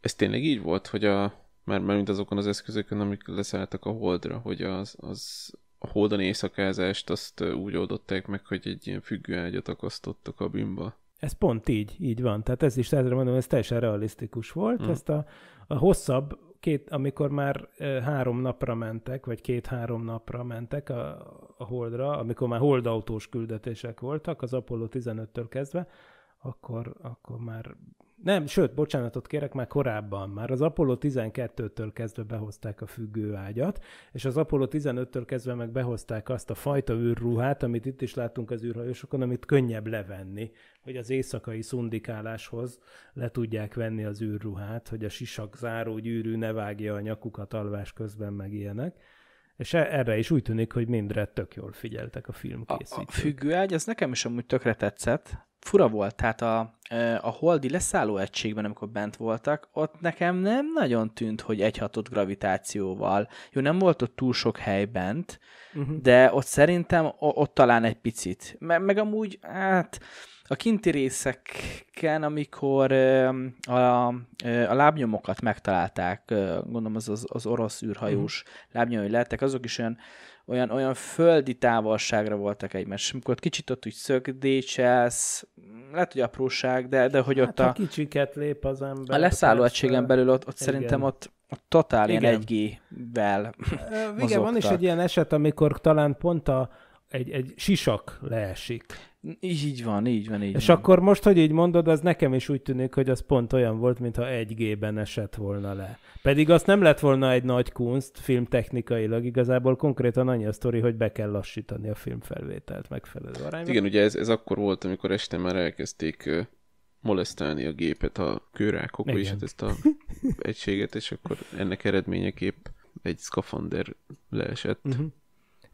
ez tényleg így volt, hogy a, mert mert mint azokon az eszközökön, amik leszálltak a Holdra, hogy az, az a Holdon éjszakázást azt úgy oldották meg, hogy egy ilyen ágyat akasztottak a bimba. Ez pont így, így van. Tehát ez is, ezre mondom, ez teljesen realisztikus volt. Hmm. Ezt a, a hosszabb, két, amikor már három napra mentek, vagy két-három napra mentek a, a Holdra, amikor már holdautós küldetések voltak, az Apollo 15-től kezdve, akkor, akkor már nem, sőt, bocsánatot kérek, már korábban, már az Apollo 12-től kezdve behozták a függőágyat, és az Apollo 15-től kezdve meg behozták azt a fajta űrruhát, amit itt is látunk az űrhajósokon, amit könnyebb levenni, hogy az éjszakai szundikáláshoz le tudják venni az űrruhát, hogy a sisak záró gyűrű ne vágja a nyakukat alvás közben meg ilyenek. És e- erre is úgy tűnik, hogy mindre tök jól figyeltek a filmkészítők. A, a függőágy, az nekem is amúgy tökre tetszett. Fura volt, tehát a, e, a holdi leszálló egységben, amikor bent voltak, ott nekem nem nagyon tűnt, hogy egyhatott gravitációval. Jó, nem volt ott túl sok hely bent, uh-huh. de ott szerintem ott talán egy picit. Meg, meg amúgy, hát a kinti részeken, amikor a, a lábnyomokat megtalálták, gondolom az, az, az orosz űrhajós mm. lábnyomai lettek, azok is olyan, olyan, olyan földi távolságra voltak egymás. Amikor kicsit ott úgy szögdécselsz, lehet, hogy apróság, de, de hogy hát, ott a... kicsiket lép az ember. A leszálló egységen belül ott, ott szerintem ott, a totál igen. ilyen 1G-vel Igen, mozogtak. van is egy ilyen eset, amikor talán pont a, egy, egy sisak leesik. Így, így van, így van, így És van. akkor most, hogy így mondod, az nekem is úgy tűnik, hogy az pont olyan volt, mintha egy G-ben esett volna le. Pedig azt nem lett volna egy nagy kunst filmtechnikailag, igazából konkrétan annyi a sztori, hogy be kell lassítani a filmfelvételt megfelelő arányban. Igen, ugye ez, ez akkor volt, amikor este már elkezdték molesztálni a gépet a kőrákok, és hát ezt a egységet, és akkor ennek eredményeképp egy skafander leesett. Uh-huh.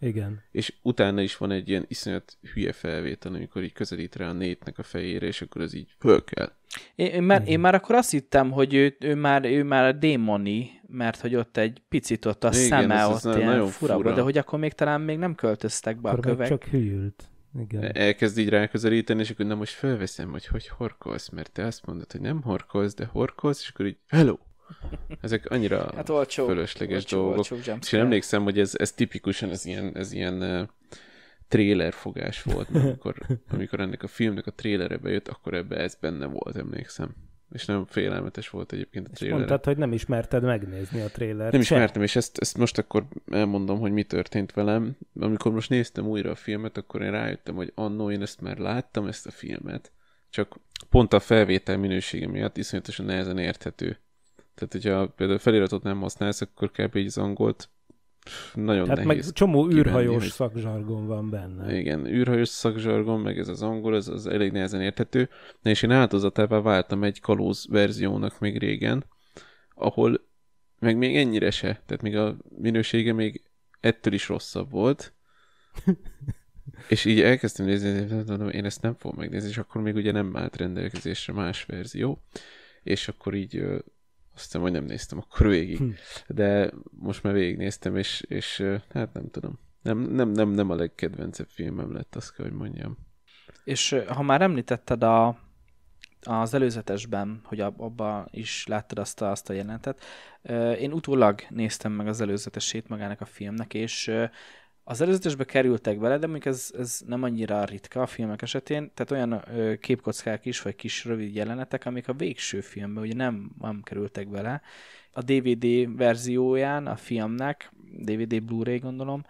Igen. És utána is van egy ilyen iszonyat hülye felvétel, amikor így közelít rá a nétnek a fejére, és akkor az így hölkel. Én, én, már, én már akkor azt hittem, hogy ő, ő, már, ő már a démoni, mert hogy ott egy picit ott a Igen, szeme ez ott ez ilyen fura, fura. de hogy akkor még talán még nem költöztek be akkor a kövek. csak hülyült. Igen. Elkezd így ráközelíteni, és akkor na most felveszem, hogy hogy horkolsz, mert te azt mondod, hogy nem horkolsz, de horkolsz, és akkor így hello, ezek annyira hát olcsó, fölösleges olcsó, dolgok. Olcsó és én emlékszem, hogy ez, ez tipikusan ez ilyen, ez ilyen trailer fogás volt, mert amikor, amikor ennek a filmnek a trélere bejött, akkor ebbe ez benne volt, emlékszem. És nem félelmetes volt egyébként a trailer. És mondtad, hogy nem ismerted megnézni a trélert. Nem ismertem, és ezt, ezt most akkor elmondom, hogy mi történt velem. Amikor most néztem újra a filmet, akkor én rájöttem, hogy annó én ezt már láttam, ezt a filmet. Csak pont a felvétel minősége miatt iszonyatosan nehezen érthető. Tehát, hogyha például feliratot nem használsz, akkor kell így az angolt nagyon Tehát nehéz meg csomó űrhajós kivenni, szakzsargon van benne. Igen, űrhajós szakzsargon, meg ez az angol, ez az elég nehezen érthető. Na és én áldozatává váltam egy kalóz verziónak még régen, ahol meg még ennyire se, tehát még a minősége még ettől is rosszabb volt. és így elkezdtem nézni, mondom, én ezt nem fogom megnézni, és akkor még ugye nem állt rendelkezésre más verzió, és akkor így azt hiszem, hogy nem néztem akkor végig. Hm. De most már végignéztem, és, és hát nem tudom. Nem, nem, nem, nem a legkedvencebb filmem lett, azt kell, hogy mondjam. És ha már említetted a, az előzetesben, hogy abban is láttad azt a, azt a jelentet, én utólag néztem meg az előzetesét magának a filmnek, és az előzetesbe kerültek bele, de mondjuk ez, ez nem annyira ritka a filmek esetén, tehát olyan ö, képkockák is, vagy kis rövid jelenetek, amik a végső filmben ugye nem, nem kerültek bele. A DVD verzióján a filmnek, DVD Blu-ray gondolom,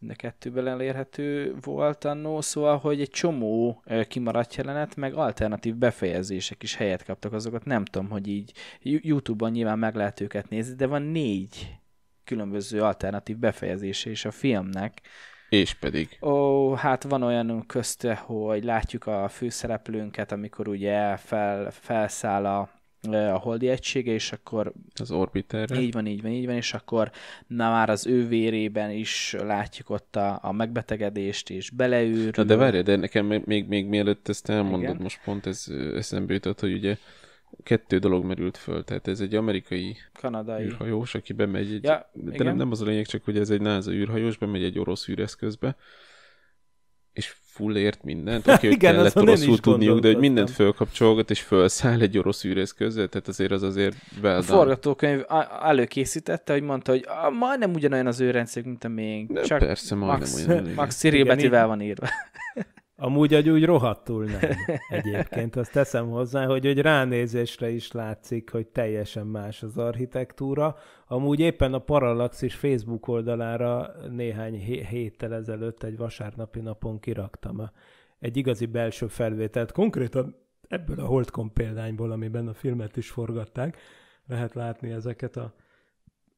de kettőben elérhető volt annó, szóval, hogy egy csomó kimaradt jelenet, meg alternatív befejezések is helyet kaptak azokat, nem tudom, hogy így YouTube-on nyilván meg lehet őket nézni, de van négy különböző alternatív befejezése is a filmnek. És pedig. Ó, hát van olyan közte, hogy látjuk a főszereplőnket, amikor ugye fel, felszáll a, a holdi egysége, és akkor... Az orbiterre. Így van, így van, így van, és akkor na már az ő vérében is látjuk ott a, a megbetegedést, és beleűr. Na de várj, de nekem még, még, még mielőtt ezt elmondod, Igen. most pont ez eszembe jutott, hogy ugye kettő dolog merült föl, tehát ez egy amerikai Kanadai. űrhajós, aki bemegy, egy, ja, de igen. nem, nem az a lényeg, csak hogy ez egy NASA űrhajós, bemegy egy orosz űreszközbe, és full ért mindent, oké, okay, hogy igen, kellett oroszul tudniuk, de hogy mindent fölkapcsolgat, és fölszáll egy orosz űreszközbe, tehát azért az azért well A forgatókönyv előkészítette, hogy mondta, hogy ah, majdnem ugyanolyan az őrendszerük, mint a miénk. Csak persze, majdnem Max, Max Cyril van írva. Amúgy hogy úgy rohadtul nem egyébként. Azt teszem hozzá, hogy, egy ránézésre is látszik, hogy teljesen más az architektúra. Amúgy éppen a Parallaxis Facebook oldalára néhány héttel ezelőtt egy vasárnapi napon kiraktam egy igazi belső felvételt, konkrétan ebből a Holdcom példányból, amiben a filmet is forgatták. Lehet látni ezeket a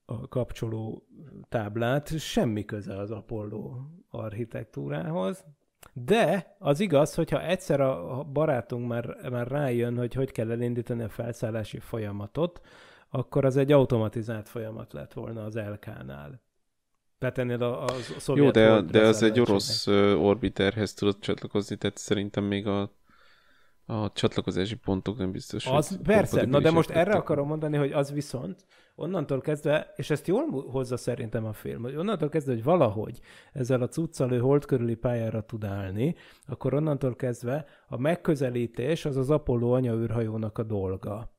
a kapcsoló táblát, semmi köze az Apollo architektúrához, de az igaz, hogyha egyszer a barátunk már, már rájön, hogy hogy kell elindítani a felszállási folyamatot, akkor az egy automatizált folyamat lett volna az LK-nál. Betennél a, a szovjet Jó, de, de az egy orosz orbiterhez tudott csatlakozni, tehát szerintem még a a csatlakozási pontok nem biztos. Az persze, na de most erre akarom mondani, hogy az viszont onnantól kezdve, és ezt jól hozza szerintem a film, hogy onnantól kezdve, hogy valahogy ezzel a cuccal ő hold körüli pályára tud állni, akkor onnantól kezdve a megközelítés az az Apollo anyaűrhajónak a dolga.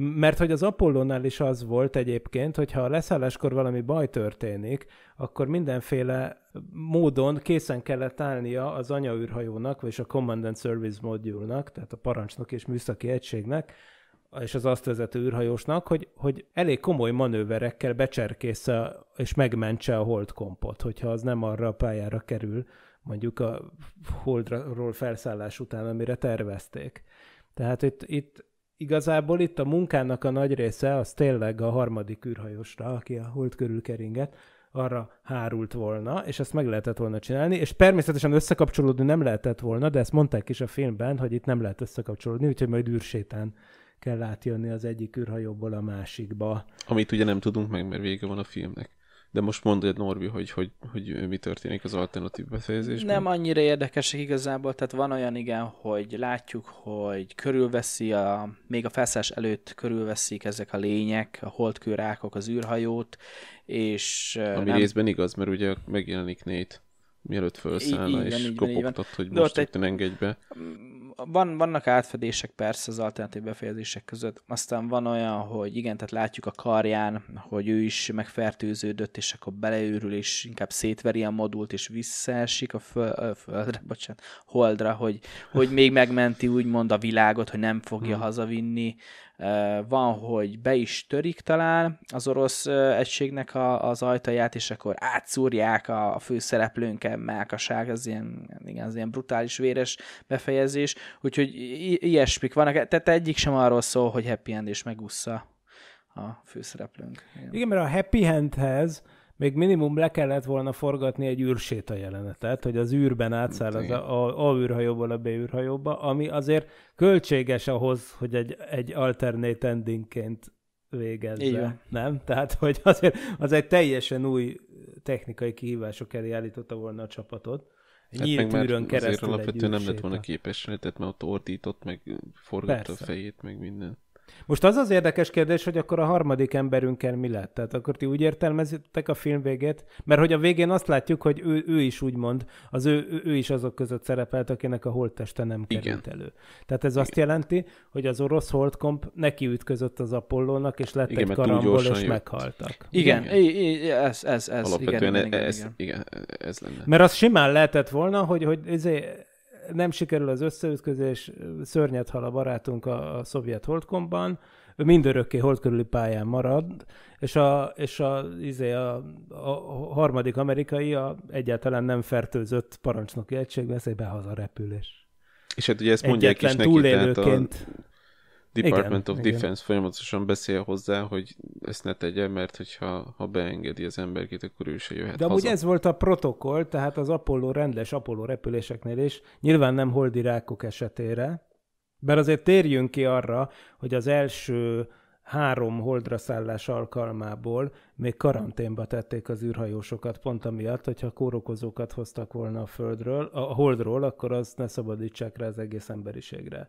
Mert hogy az Apollónál is az volt egyébként, hogy ha a leszálláskor valami baj történik, akkor mindenféle módon készen kellett állnia az anyaűrhajónak, vagyis a command and Service modulnak, tehát a parancsnok és műszaki egységnek, és az azt vezető űrhajósnak, hogy, hogy elég komoly manőverekkel becserkésze és megmentse a kompot, hogyha az nem arra a pályára kerül, mondjuk a holdról felszállás után, amire tervezték. Tehát itt, itt igazából itt a munkának a nagy része az tényleg a harmadik űrhajósra, aki a hold körül keringett, arra hárult volna, és ezt meg lehetett volna csinálni, és természetesen összekapcsolódni nem lehetett volna, de ezt mondták is a filmben, hogy itt nem lehet összekapcsolódni, úgyhogy majd űrsétán kell átjönni az egyik űrhajóból a másikba. Amit ugye nem tudunk meg, mert vége van a filmnek. De most mondja egy Norbi, hogy, hogy, hogy mi történik az alternatív befejezésben. Nem annyira érdekesek igazából, tehát van olyan igen, hogy látjuk, hogy körülveszi, a, még a felszás előtt körülveszik ezek a lények, a holdkőrákok az űrhajót, és... Ami nem... részben igaz, mert ugye megjelenik négy mielőtt felszállna, igen, és kopogtat, hogy most ott egy... engedj be. Mm, van, vannak átfedések persze az alternatív befejezések között, aztán van olyan, hogy igen, tehát látjuk a karján, hogy ő is megfertőződött, és akkor beleőrül, és inkább szétveri a modult, és visszaesik a föl, a földre, bocsánat, holdra, hogy, hogy még megmenti úgymond a világot, hogy nem fogja hmm. hazavinni van, hogy be is törik talán az orosz egységnek a, az ajtaját, és akkor átszúrják a, a főszereplőnkkel melkaság, az ilyen, igen, az ilyen brutális, véres befejezés, úgyhogy i- ilyesmik vannak, tehát egyik sem arról szól, hogy happy end és megussza a főszereplőnk. Igen, igen mert a happy endhez még minimum le kellett volna forgatni egy űrsét a jelenetet, hogy az űrben átszáll az a, a űrhajóból a B űrhajóba, ami azért költséges ahhoz, hogy egy, egy alternate endingként végezze, nem? Tehát, hogy azért, az egy teljesen új technikai kihívások elé állította volna a csapatot. Hát nyílt meg űrön keresztül azért alapvetően nem lett volna képes, tehát mert ott ordított, meg forgatta Persze. a fejét, meg minden. Most az az érdekes kérdés, hogy akkor a harmadik emberünkkel mi lett? Tehát akkor ti úgy értelmezitek a film végét? Mert hogy a végén azt látjuk, hogy ő, ő is úgy mond, az ő, ő is azok között szerepelt, akinek a holtteste nem Igen. került elő. Tehát ez Igen. azt jelenti, hogy az orosz holdkomp neki ütközött az Apollónak, és lett Igen, egy karambol, és jött. meghaltak. Igen, ez, ez, ez. Alapvetően igen, igen, ez, igen. igen, ez lenne. Mert az simán lehetett volna, hogy, hogy ezért nem sikerül az összeütközés, szörnyet hal a barátunk a, a szovjet holdkomban, ő mindörökké hold körüli pályán marad, és a, és a, izé a, a harmadik amerikai a egyáltalán nem fertőzött parancsnoki egységben, ez egy behaza repülés. És hát ugye ezt mondják Egyetlen is neki, tehát a Department igen, of igen. Defense folyamatosan beszél hozzá, hogy ezt ne tegye, mert hogyha ha beengedi az emberkét, akkor ő se jöhet De haza. amúgy ez volt a protokoll, tehát az Apollo rendes Apollo repüléseknél is, nyilván nem holdirákok esetére, bár azért térjünk ki arra, hogy az első három holdra szállás alkalmából még karanténba tették az űrhajósokat, pont amiatt, hogyha kórokozókat hoztak volna a földről, a holdról, akkor azt ne szabadítsák rá az egész emberiségre.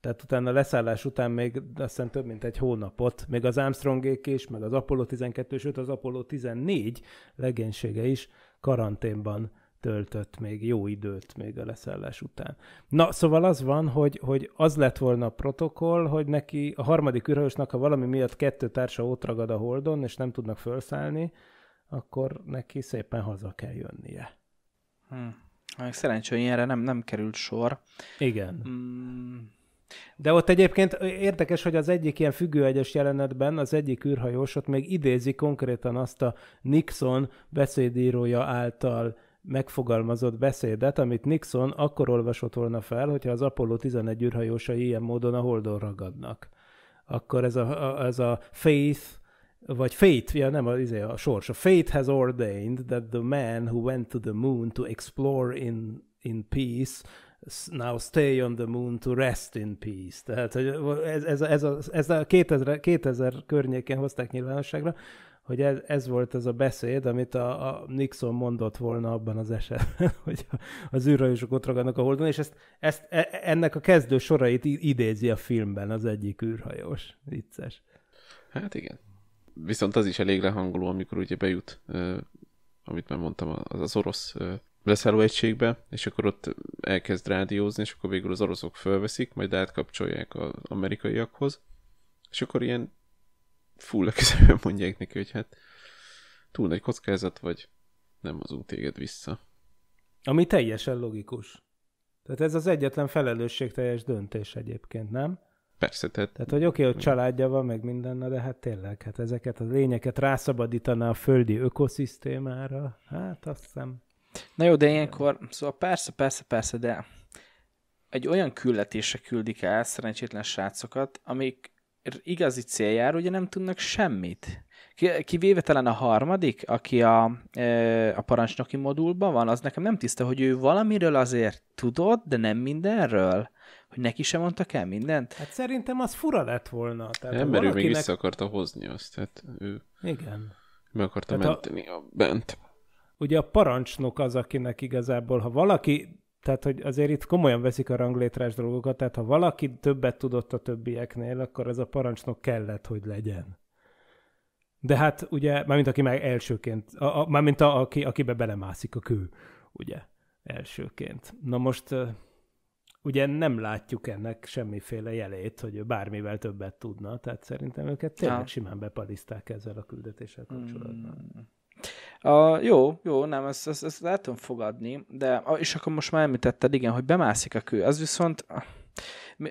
Tehát utána a leszállás után még azt hiszem több mint egy hónapot, még az Armstrongék is, meg az Apollo 12, sőt az Apollo 14 legénysége is karanténban töltött még jó időt még a leszállás után. Na, szóval az van, hogy, hogy az lett volna a protokoll, hogy neki a harmadik űrhajósnak, ha valami miatt kettő társa ott ragad a holdon, és nem tudnak felszállni, akkor neki szépen haza kell jönnie. Hmm. Szerencsé, hogy ilyenre nem, nem került sor. Igen. Hmm. De ott egyébként érdekes, hogy az egyik ilyen függőegyes jelenetben az egyik űrhajós ott még idézi konkrétan azt a Nixon beszédírója által megfogalmazott beszédet, amit Nixon akkor olvasott volna fel, hogyha az Apollo 11 űrhajósai ilyen módon a holdon ragadnak. Akkor ez a, a, ez a faith, vagy fate, ja nem, a, izé, a sors, a fate has ordained that the man who went to the moon to explore in, in peace now stay on the moon to rest in peace. Tehát hogy ez, ez, ez, a, ez a 2000, 2000 környékén hozták nyilvánosságra, hogy ez, ez volt az a beszéd, amit a, a Nixon mondott volna abban az esetben, hogy az űrhajósok ott ragadnak a holdon, és ezt, ezt, e, ennek a kezdő sorait idézi a filmben az egyik űrhajós. Vicces. Hát igen. Viszont az is elég lehangoló, amikor ugye bejut, amit már mondtam, az az orosz egységbe, és akkor ott elkezd rádiózni, és akkor végül az oroszok fölveszik, majd átkapcsolják az amerikaiakhoz, és akkor ilyen full közelben mondják neki, hogy hát túl nagy kockázat vagy, nem hozunk téged vissza. Ami teljesen logikus. Tehát ez az egyetlen felelősségteljes döntés egyébként, nem? Persze, tehát... Tehát, hogy oké, okay, hogy családja van, meg minden, de hát tényleg, hát ezeket a lényeket rászabadítaná a földi ökoszisztémára, hát azt hiszem... Na jó, de ilyenkor, szóval persze, persze, persze, de egy olyan küldetése küldik el szerencsétlen srácokat, amik igazi céljára ugye nem tudnak semmit. Kivéve talán a harmadik, aki a, a parancsnoki modulban van, az nekem nem tiszta, hogy ő valamiről azért tudott, de nem mindenről. Hogy neki sem mondtak el mindent. Hát szerintem az fura lett volna. Tehát nem, mert valakinek... ő még vissza akarta hozni azt. Tehát ő... Igen. Meg akarta Tehát menteni a... a bent. Ugye a parancsnok az, akinek igazából, ha valaki tehát, hogy azért itt komolyan veszik a ranglétrás dolgokat, tehát ha valaki többet tudott a többieknél, akkor ez a parancsnok kellett, hogy legyen. De hát ugye, mármint aki már elsőként, a, a, mármint a, aki, akibe belemászik a kő, ugye, elsőként. Na most ugye nem látjuk ennek semmiféle jelét, hogy ő bármivel többet tudna, tehát szerintem őket tényleg simán bepaliszták ezzel a küldetéssel kapcsolatban. Hmm. A, jó, jó, nem, ezt, ezt, ezt lehet tudom fogadni, de, és akkor most már említetted, igen, hogy bemászik a kő, az viszont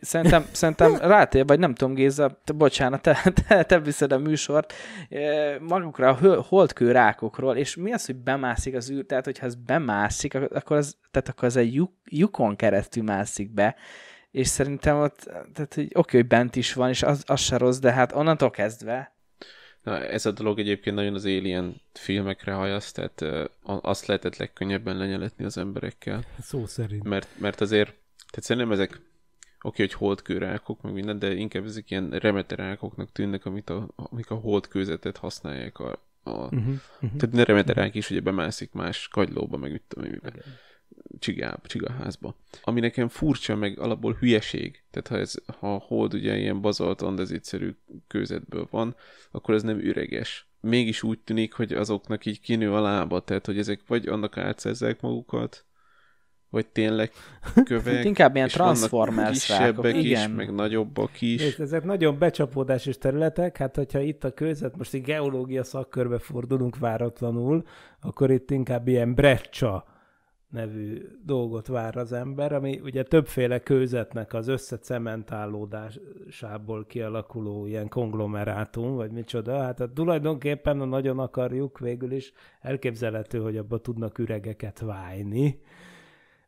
Szerintem, szerintem rátér, vagy nem tudom, Géza, te, bocsánat, te, te, te viszed a műsort e, magukra a holdkő rákokról, és mi az, hogy bemászik az űr, tehát hogyha ez bemászik, akkor az, tehát akkor az egy lyuk, lyukon keresztül mászik be, és szerintem ott, tehát hogy oké, okay, hogy bent is van, és az, az se rossz, de hát onnantól kezdve, Na, ez a dolog egyébként nagyon az Alien filmekre hajaz, tehát azt lehetett legkönnyebben lenyeletni az emberekkel. Szó szerint. Mert, mert azért, tehát szerintem ezek, oké, okay, hogy holdkőrákok, meg minden, de inkább ezek ilyen remeterákoknak tűnnek, amit a, amik a holdkőzetet használják a, a uh-huh, uh-huh. Tehát ne remeterák uh-huh. is, ugye bemászik más kagylóba, meg ütöm, miben. Okay csigá, csigaházba. Ami nekem furcsa, meg alapból hülyeség. Tehát ha, ez, ha a hold ugye ilyen bazalt andezítszerű kőzetből van, akkor ez nem üreges. Mégis úgy tűnik, hogy azoknak így kinő a lába, tehát hogy ezek vagy annak átszerzek magukat, vagy tényleg kövek. Hát inkább ilyen transformers kisebbek is, igen. meg nagyobbak is. És ezek nagyon becsapódásos területek, hát hogyha itt a kőzet, most egy geológia szakkörbe fordulunk váratlanul, akkor itt inkább ilyen breccsa nevű dolgot vár az ember, ami ugye többféle kőzetnek az összecementálódásából kialakuló ilyen konglomerátum, vagy micsoda. Hát, hát tulajdonképpen, ha nagyon akarjuk, végül is elképzelhető, hogy abba tudnak üregeket vájni.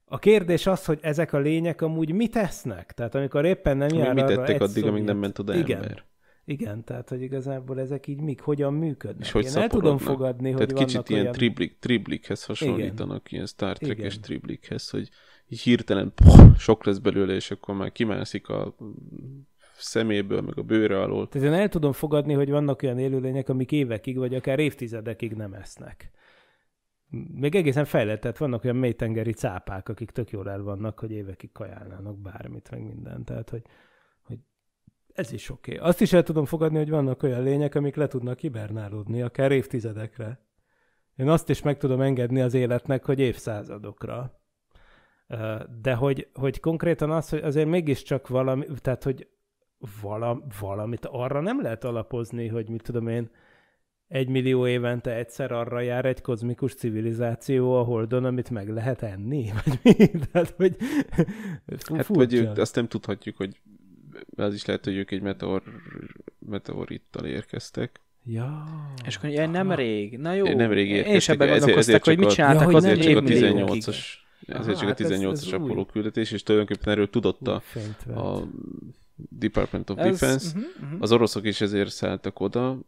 A kérdés az, hogy ezek a lények amúgy mit tesznek? Tehát amikor éppen nem jár Mit tettek addig, amíg nem ment oda igen. ember? Igen, tehát hogy igazából ezek így mik, hogyan működnek. És hogy Én el tudom fogadni, tehát hogy Tehát kicsit ilyen olyan... Triblikhez hasonlítanak, Igen. ilyen Star Trek-es triblikhez, hogy így hirtelen poh, sok lesz belőle, és akkor már kimászik a szeméből, meg a bőre alól. Tehát én el tudom fogadni, hogy vannak olyan élőlények, amik évekig, vagy akár évtizedekig nem esznek. Még egészen fejlett, tehát vannak olyan mélytengeri cápák, akik tök jól el vannak, hogy évekig kajálnának bármit, meg mindent. Tehát, hogy ez is oké. Okay. Azt is el tudom fogadni, hogy vannak olyan lények, amik le tudnak hibernálódni, akár évtizedekre. Én azt is meg tudom engedni az életnek, hogy évszázadokra. De hogy, hogy konkrétan az, hogy azért mégiscsak valami, tehát hogy valam, valamit arra nem lehet alapozni, hogy mit tudom én, egy millió évente egyszer arra jár egy kozmikus civilizáció a Holdon, amit meg lehet enni, vagy mi? Tehát, hogy hát, vagy azt nem tudhatjuk, hogy az is lehet, hogy ők egy meteor, meteorittal érkeztek. Ja. És akkor ugye nem rég. Na jó. Nem rég érkeztek. Én is ebben ezért, ezért hogy mit csináltak ja, azért csak a 18-as. Ezért csak a 18-as Apollo küldetés, és tulajdonképpen erről tudott a, a Department of ez, Defense. Uh-huh, uh-huh. Az oroszok is ezért szálltak oda.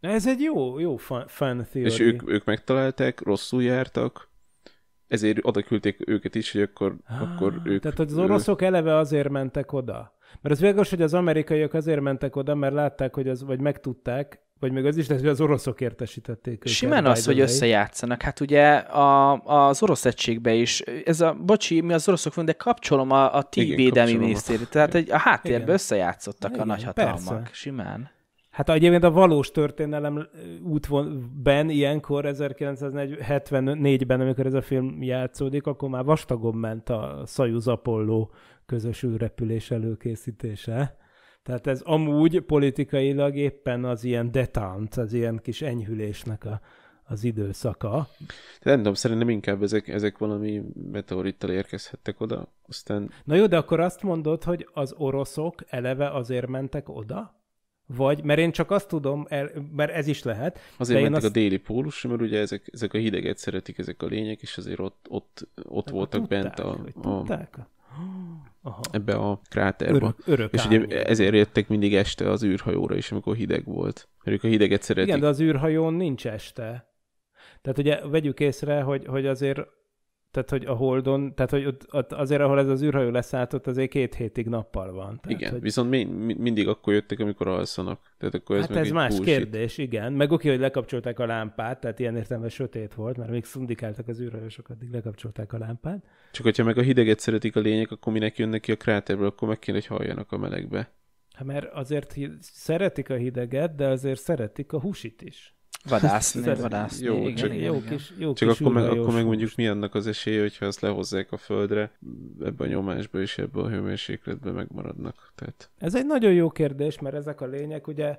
Ez egy jó, jó fan theory. És ők, ők megtalálták, rosszul jártak, ezért oda küldték őket is, hogy akkor, ah, akkor ők... Tehát az oroszok eleve azért mentek oda? Mert az világos, hogy az amerikaiak azért mentek oda, mert látták, hogy az, vagy megtudták, vagy még az is de hogy az oroszok értesítették őket. Simán az, hogy összejátszanak. Hát ugye a, az orosz egységbe is, ez a, bocsi, mi az oroszok de kapcsolom a, a ti Igen, védelmi minisztériumot. Tehát egy, a háttérbe Igen. összejátszottak Igen, a nagyhatalmak. Persze. Simán. Hát egyébként a valós történelem útvonben ilyenkor 1974-ben, amikor ez a film játszódik, akkor már vastagon ment a Szajuz Apollo közös űrrepülés előkészítése. Tehát ez amúgy politikailag éppen az ilyen detánt, az ilyen kis enyhülésnek a, az időszaka. De nem tudom, szerintem inkább ezek, ezek valami meteorittal érkezhettek oda, aztán... Na jó, de akkor azt mondod, hogy az oroszok eleve azért mentek oda? Vagy, mert én csak azt tudom, el, mert ez is lehet. Azért mentek azt... a déli pólus, mert ugye ezek, ezek a hideget szeretik ezek a lények, és azért ott, ott, ott voltak tudták, bent a... Hogy a... Tudták? Aha. ebbe a kráterbe. Örök, örök és ugye ezért jöttek mindig este az űrhajóra is, amikor hideg volt. Mert ők a hideget szeretik. Igen, de az űrhajón nincs este. Tehát ugye vegyük észre, hogy, hogy azért tehát, hogy a Holdon, tehát, hogy ott, ott azért, ahol ez az űrhajó leszállt, ott azért két hétig nappal van. Tehát, igen, hogy... viszont mi, mi, mindig akkor jöttek, amikor alszanak. Tehát akkor ez hát ez más bullshit. kérdés, igen. Meg oké, hogy lekapcsolták a lámpát, tehát ilyen értelemben sötét volt, mert még szundikáltak az űrhajósok, addig lekapcsolták a lámpát. Csak hogyha meg a hideget szeretik a lények, akkor minek jönnek ki a kráterből, akkor meg kéne, hogy halljanak a melegbe. Hát mert azért szeretik a hideget, de azért szeretik a húsit is vadászni, vadászni. Jó, igen, csak, igen, jó kis, jó csak kis akkor, meg, akkor meg mondjuk mi annak az esélye, hogyha ezt lehozzák a földre, ebben a nyomásba és ebbe a hőmérsékletben megmaradnak. Tehát... Ez egy nagyon jó kérdés, mert ezek a lények ugye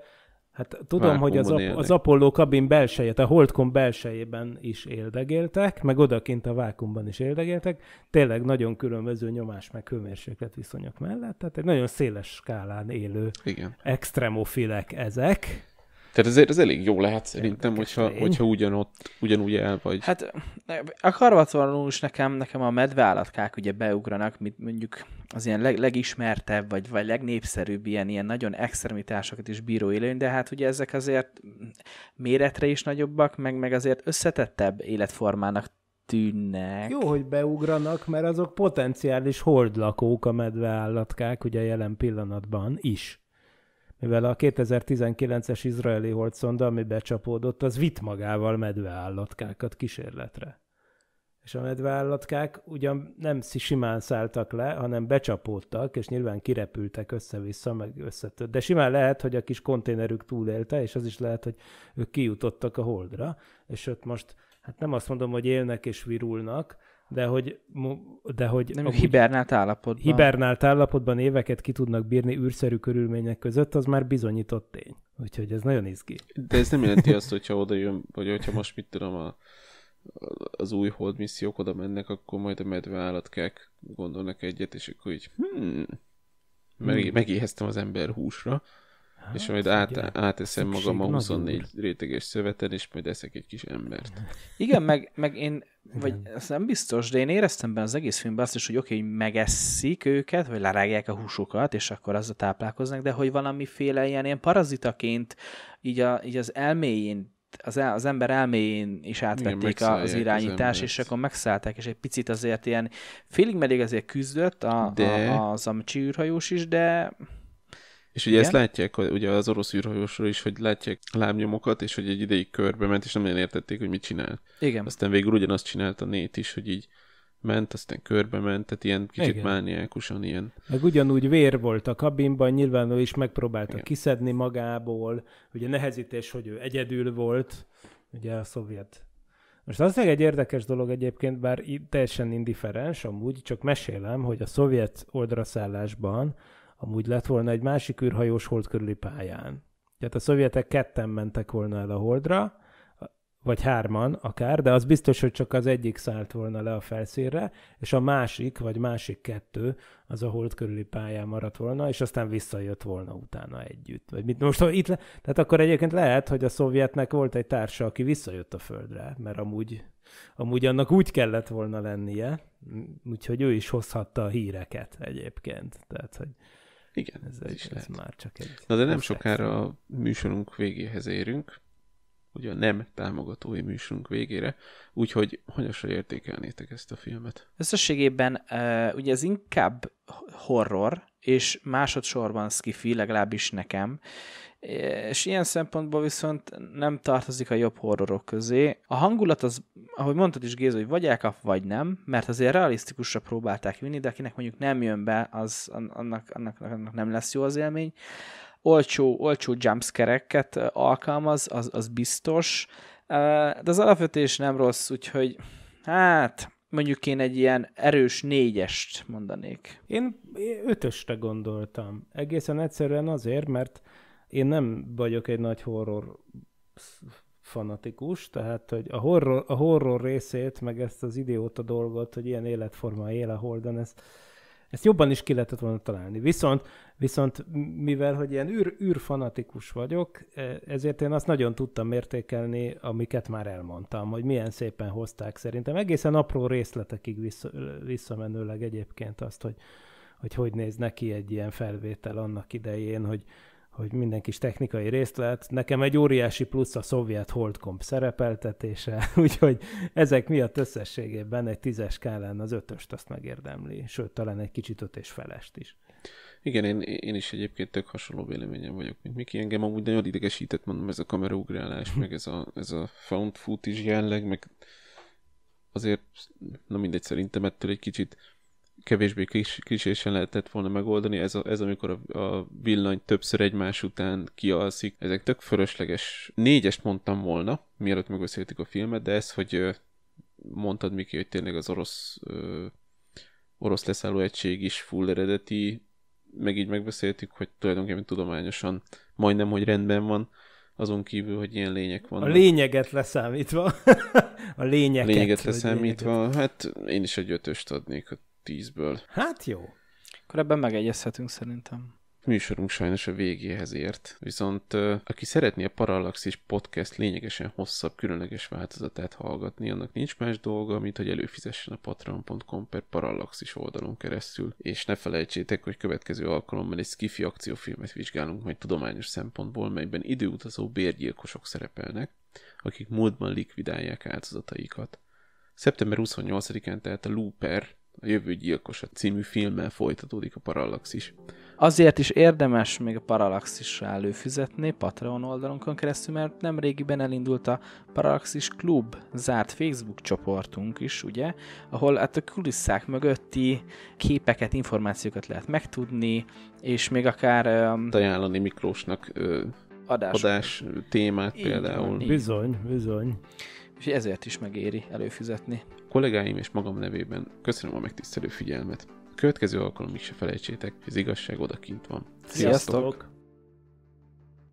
Hát tudom, hogy az, élnek. az Apollo kabin belseje, a Holdcom belsejében is éldegéltek, meg odakint a vákumban is éldegéltek, tényleg nagyon különböző nyomás meg hőmérséklet viszonyok mellett, tehát egy nagyon széles skálán élő Igen. extremofilek ezek. Tehát azért ez elég jó lehet szerintem, hogyha, hogyha ugyanott, ugyanúgy el vagy. Hát a karvatonul is nekem, nekem a medveállatkák ugye beugranak, mint mondjuk az ilyen leg, legismertebb, vagy, vagy legnépszerűbb ilyen, ilyen nagyon extremitásokat is bíró élőny, de hát ugye ezek azért méretre is nagyobbak, meg, meg azért összetettebb életformának tűnnek. Jó, hogy beugranak, mert azok potenciális hordlakók a medveállatkák ugye jelen pillanatban is mivel a 2019-es izraeli holdszonda, ami becsapódott, az vitt magával medveállatkákat kísérletre. És a medveállatkák ugyan nem simán szálltak le, hanem becsapódtak, és nyilván kirepültek össze-vissza, meg összetört. De simán lehet, hogy a kis konténerük túlélte, és az is lehet, hogy ők kijutottak a holdra, és ott most, hát nem azt mondom, hogy élnek és virulnak, de hogy... De hogy nem, amúgy hibernált állapotban. Hibernált állapotban éveket ki tudnak bírni űrszerű körülmények között, az már bizonyított tény. Úgyhogy ez nagyon izgi. De ez nem jelenti azt, hogyha oda jön, vagy hogyha most mit tudom, a, az új hold missziók oda mennek, akkor majd a medve állatkák gondolnak egyet, és akkor így hmm, meg, hmm. megéheztem az ember húsra. Hát, és majd át, áteszem magam a 24 nagyobb. réteges szöveten, és majd eszek egy kis embert. Igen, meg, meg én, vagy ez nem biztos, de én éreztem benne az egész filmben azt is, hogy oké, okay, hogy megesszik őket, vagy lerágják a húsokat, és akkor azzal táplálkoznak, de hogy valamiféle ilyen, ilyen parazitaként így, a, így az elméjén az, el, az ember elméjén is átvették Igen, az irányítás, az és akkor megszállták, és egy picit azért ilyen félig meddig azért küzdött a, de... a, az Amcsi űrhajós is, de és ugye Igen? ezt látják, ugye az orosz űrhajósról is, hogy látják lábnyomokat, és hogy egy ideig körbe ment, és nem nagyon értették, hogy mit csinál. Igen. Aztán végül ugyanazt csinált a nét is, hogy így ment, aztán körbe ment, tehát ilyen kicsit Igen. mániákusan ilyen. Meg ugyanúgy vér volt a kabinban, nyilván ő is megpróbálta Igen. kiszedni magából, ugye nehezítés, hogy ő egyedül volt, ugye a szovjet. Most az egy érdekes dolog egyébként, bár teljesen indiferens, amúgy csak mesélem, hogy a szovjet oldraszállásban amúgy lett volna egy másik űrhajós hold körüli pályán. Tehát a szovjetek ketten mentek volna el a holdra, vagy hárman akár, de az biztos, hogy csak az egyik szállt volna le a felszínre, és a másik, vagy másik kettő az a hold körüli pályán maradt volna, és aztán visszajött volna utána együtt. Vagy mit most, itt le... Tehát akkor egyébként lehet, hogy a szovjetnek volt egy társa, aki visszajött a földre, mert amúgy, amúgy annak úgy kellett volna lennie, úgyhogy ő is hozhatta a híreket egyébként. Tehát, hogy igen, ez, ez, is ez lehet. már csak egy... Na de nem sokára a műsorunk végéhez érünk, ugye a nem támogatói műsorunk végére, úgyhogy hanyasra értékelnétek ezt a filmet? Összességében uh, ugye ez inkább horror, és másodszorban skifi, legalábbis nekem, és ilyen szempontból viszont nem tartozik a jobb horrorok közé. A hangulat az, ahogy mondtad is Géza, hogy vagy elkap, vagy nem, mert azért realisztikusra próbálták vinni, de akinek mondjuk nem jön be, az annak, annak, annak nem lesz jó az élmény. Olcsó, olcsó jumpscare-eket alkalmaz, az, az biztos, de az alapvetés nem rossz, úgyhogy hát mondjuk én egy ilyen erős négyest mondanék. Én ötösre gondoltam. Egészen egyszerűen azért, mert én nem vagyok egy nagy horror fanatikus, tehát hogy a horror, a horror részét, meg ezt az idióta dolgot, hogy ilyen életforma él a Holden, ezt, ezt jobban is ki lehetett volna találni. Viszont, viszont mivel, hogy ilyen űr, űrfanatikus vagyok, e, ezért én azt nagyon tudtam mértékelni, amiket már elmondtam, hogy milyen szépen hozták szerintem. Egészen apró részletekig vissza, visszamenőleg egyébként azt, hogy, hogy hogy néz neki egy ilyen felvétel annak idején, hogy, hogy minden kis technikai részlet. Nekem egy óriási plusz a szovjet holdkomp szerepeltetése, úgyhogy ezek miatt összességében egy tízes skálán az ötöst azt megérdemli, sőt, talán egy kicsit öt és felest is. Igen, én, én is egyébként tök hasonló véleményem vagyok, mint Miki. Engem amúgy nagyon idegesített, mondom, ez a kameraugrálás, meg ez a, ez a found footage jelleg, meg azért, na mindegy, szerintem ettől egy kicsit kevésbé kis, kisésen lehetett volna megoldani, ez, a, ez amikor a, a villany többször egymás után kialszik, ezek tök fölösleges. Négyest mondtam volna, mielőtt megbeszéltük a filmet, de ez, hogy mondtad Miki, hogy tényleg az orosz ö, orosz leszálló egység is full eredeti, meg így megbeszéltük, hogy tulajdonképpen tudományosan majdnem, hogy rendben van, azon kívül, hogy ilyen lények vannak. A lényeget leszámítva. a lényeget, Lényeget leszámítva, lényeget. hát én is egy ötöst adnék, tízből. Hát jó. Akkor ebben megegyezhetünk szerintem műsorunk sajnos a végéhez ért, viszont aki szeretné a Parallaxis podcast lényegesen hosszabb, különleges változatát hallgatni, annak nincs más dolga, mint hogy előfizessen a patreon.com per Parallaxis oldalon keresztül, és ne felejtsétek, hogy következő alkalommal egy skifi akciófilmet vizsgálunk majd tudományos szempontból, melyben időutazó bérgyilkosok szerepelnek, akik módban likvidálják áldozataikat. Szeptember 28-án tehát a Looper a Jövő Gyilkosa című filmmel folytatódik a Parallaxis. Azért is érdemes még a Parallaxisra előfizetni Patreon oldalunkon keresztül, mert nem régiben elindult a Parallaxis Klub zárt Facebook csoportunk is, ugye, ahol hát a kulisszák mögötti képeket, információkat lehet megtudni, és még akár... Um, ajánlani Miklósnak ö, adás, adás témát így például. Van, így. Bizony, bizony. És ezért is megéri előfizetni kollégáim és magam nevében köszönöm a megtisztelő figyelmet. A következő alkalomig se felejtsétek, hogy az igazság odakint van. Sziasztok! Sziasztok!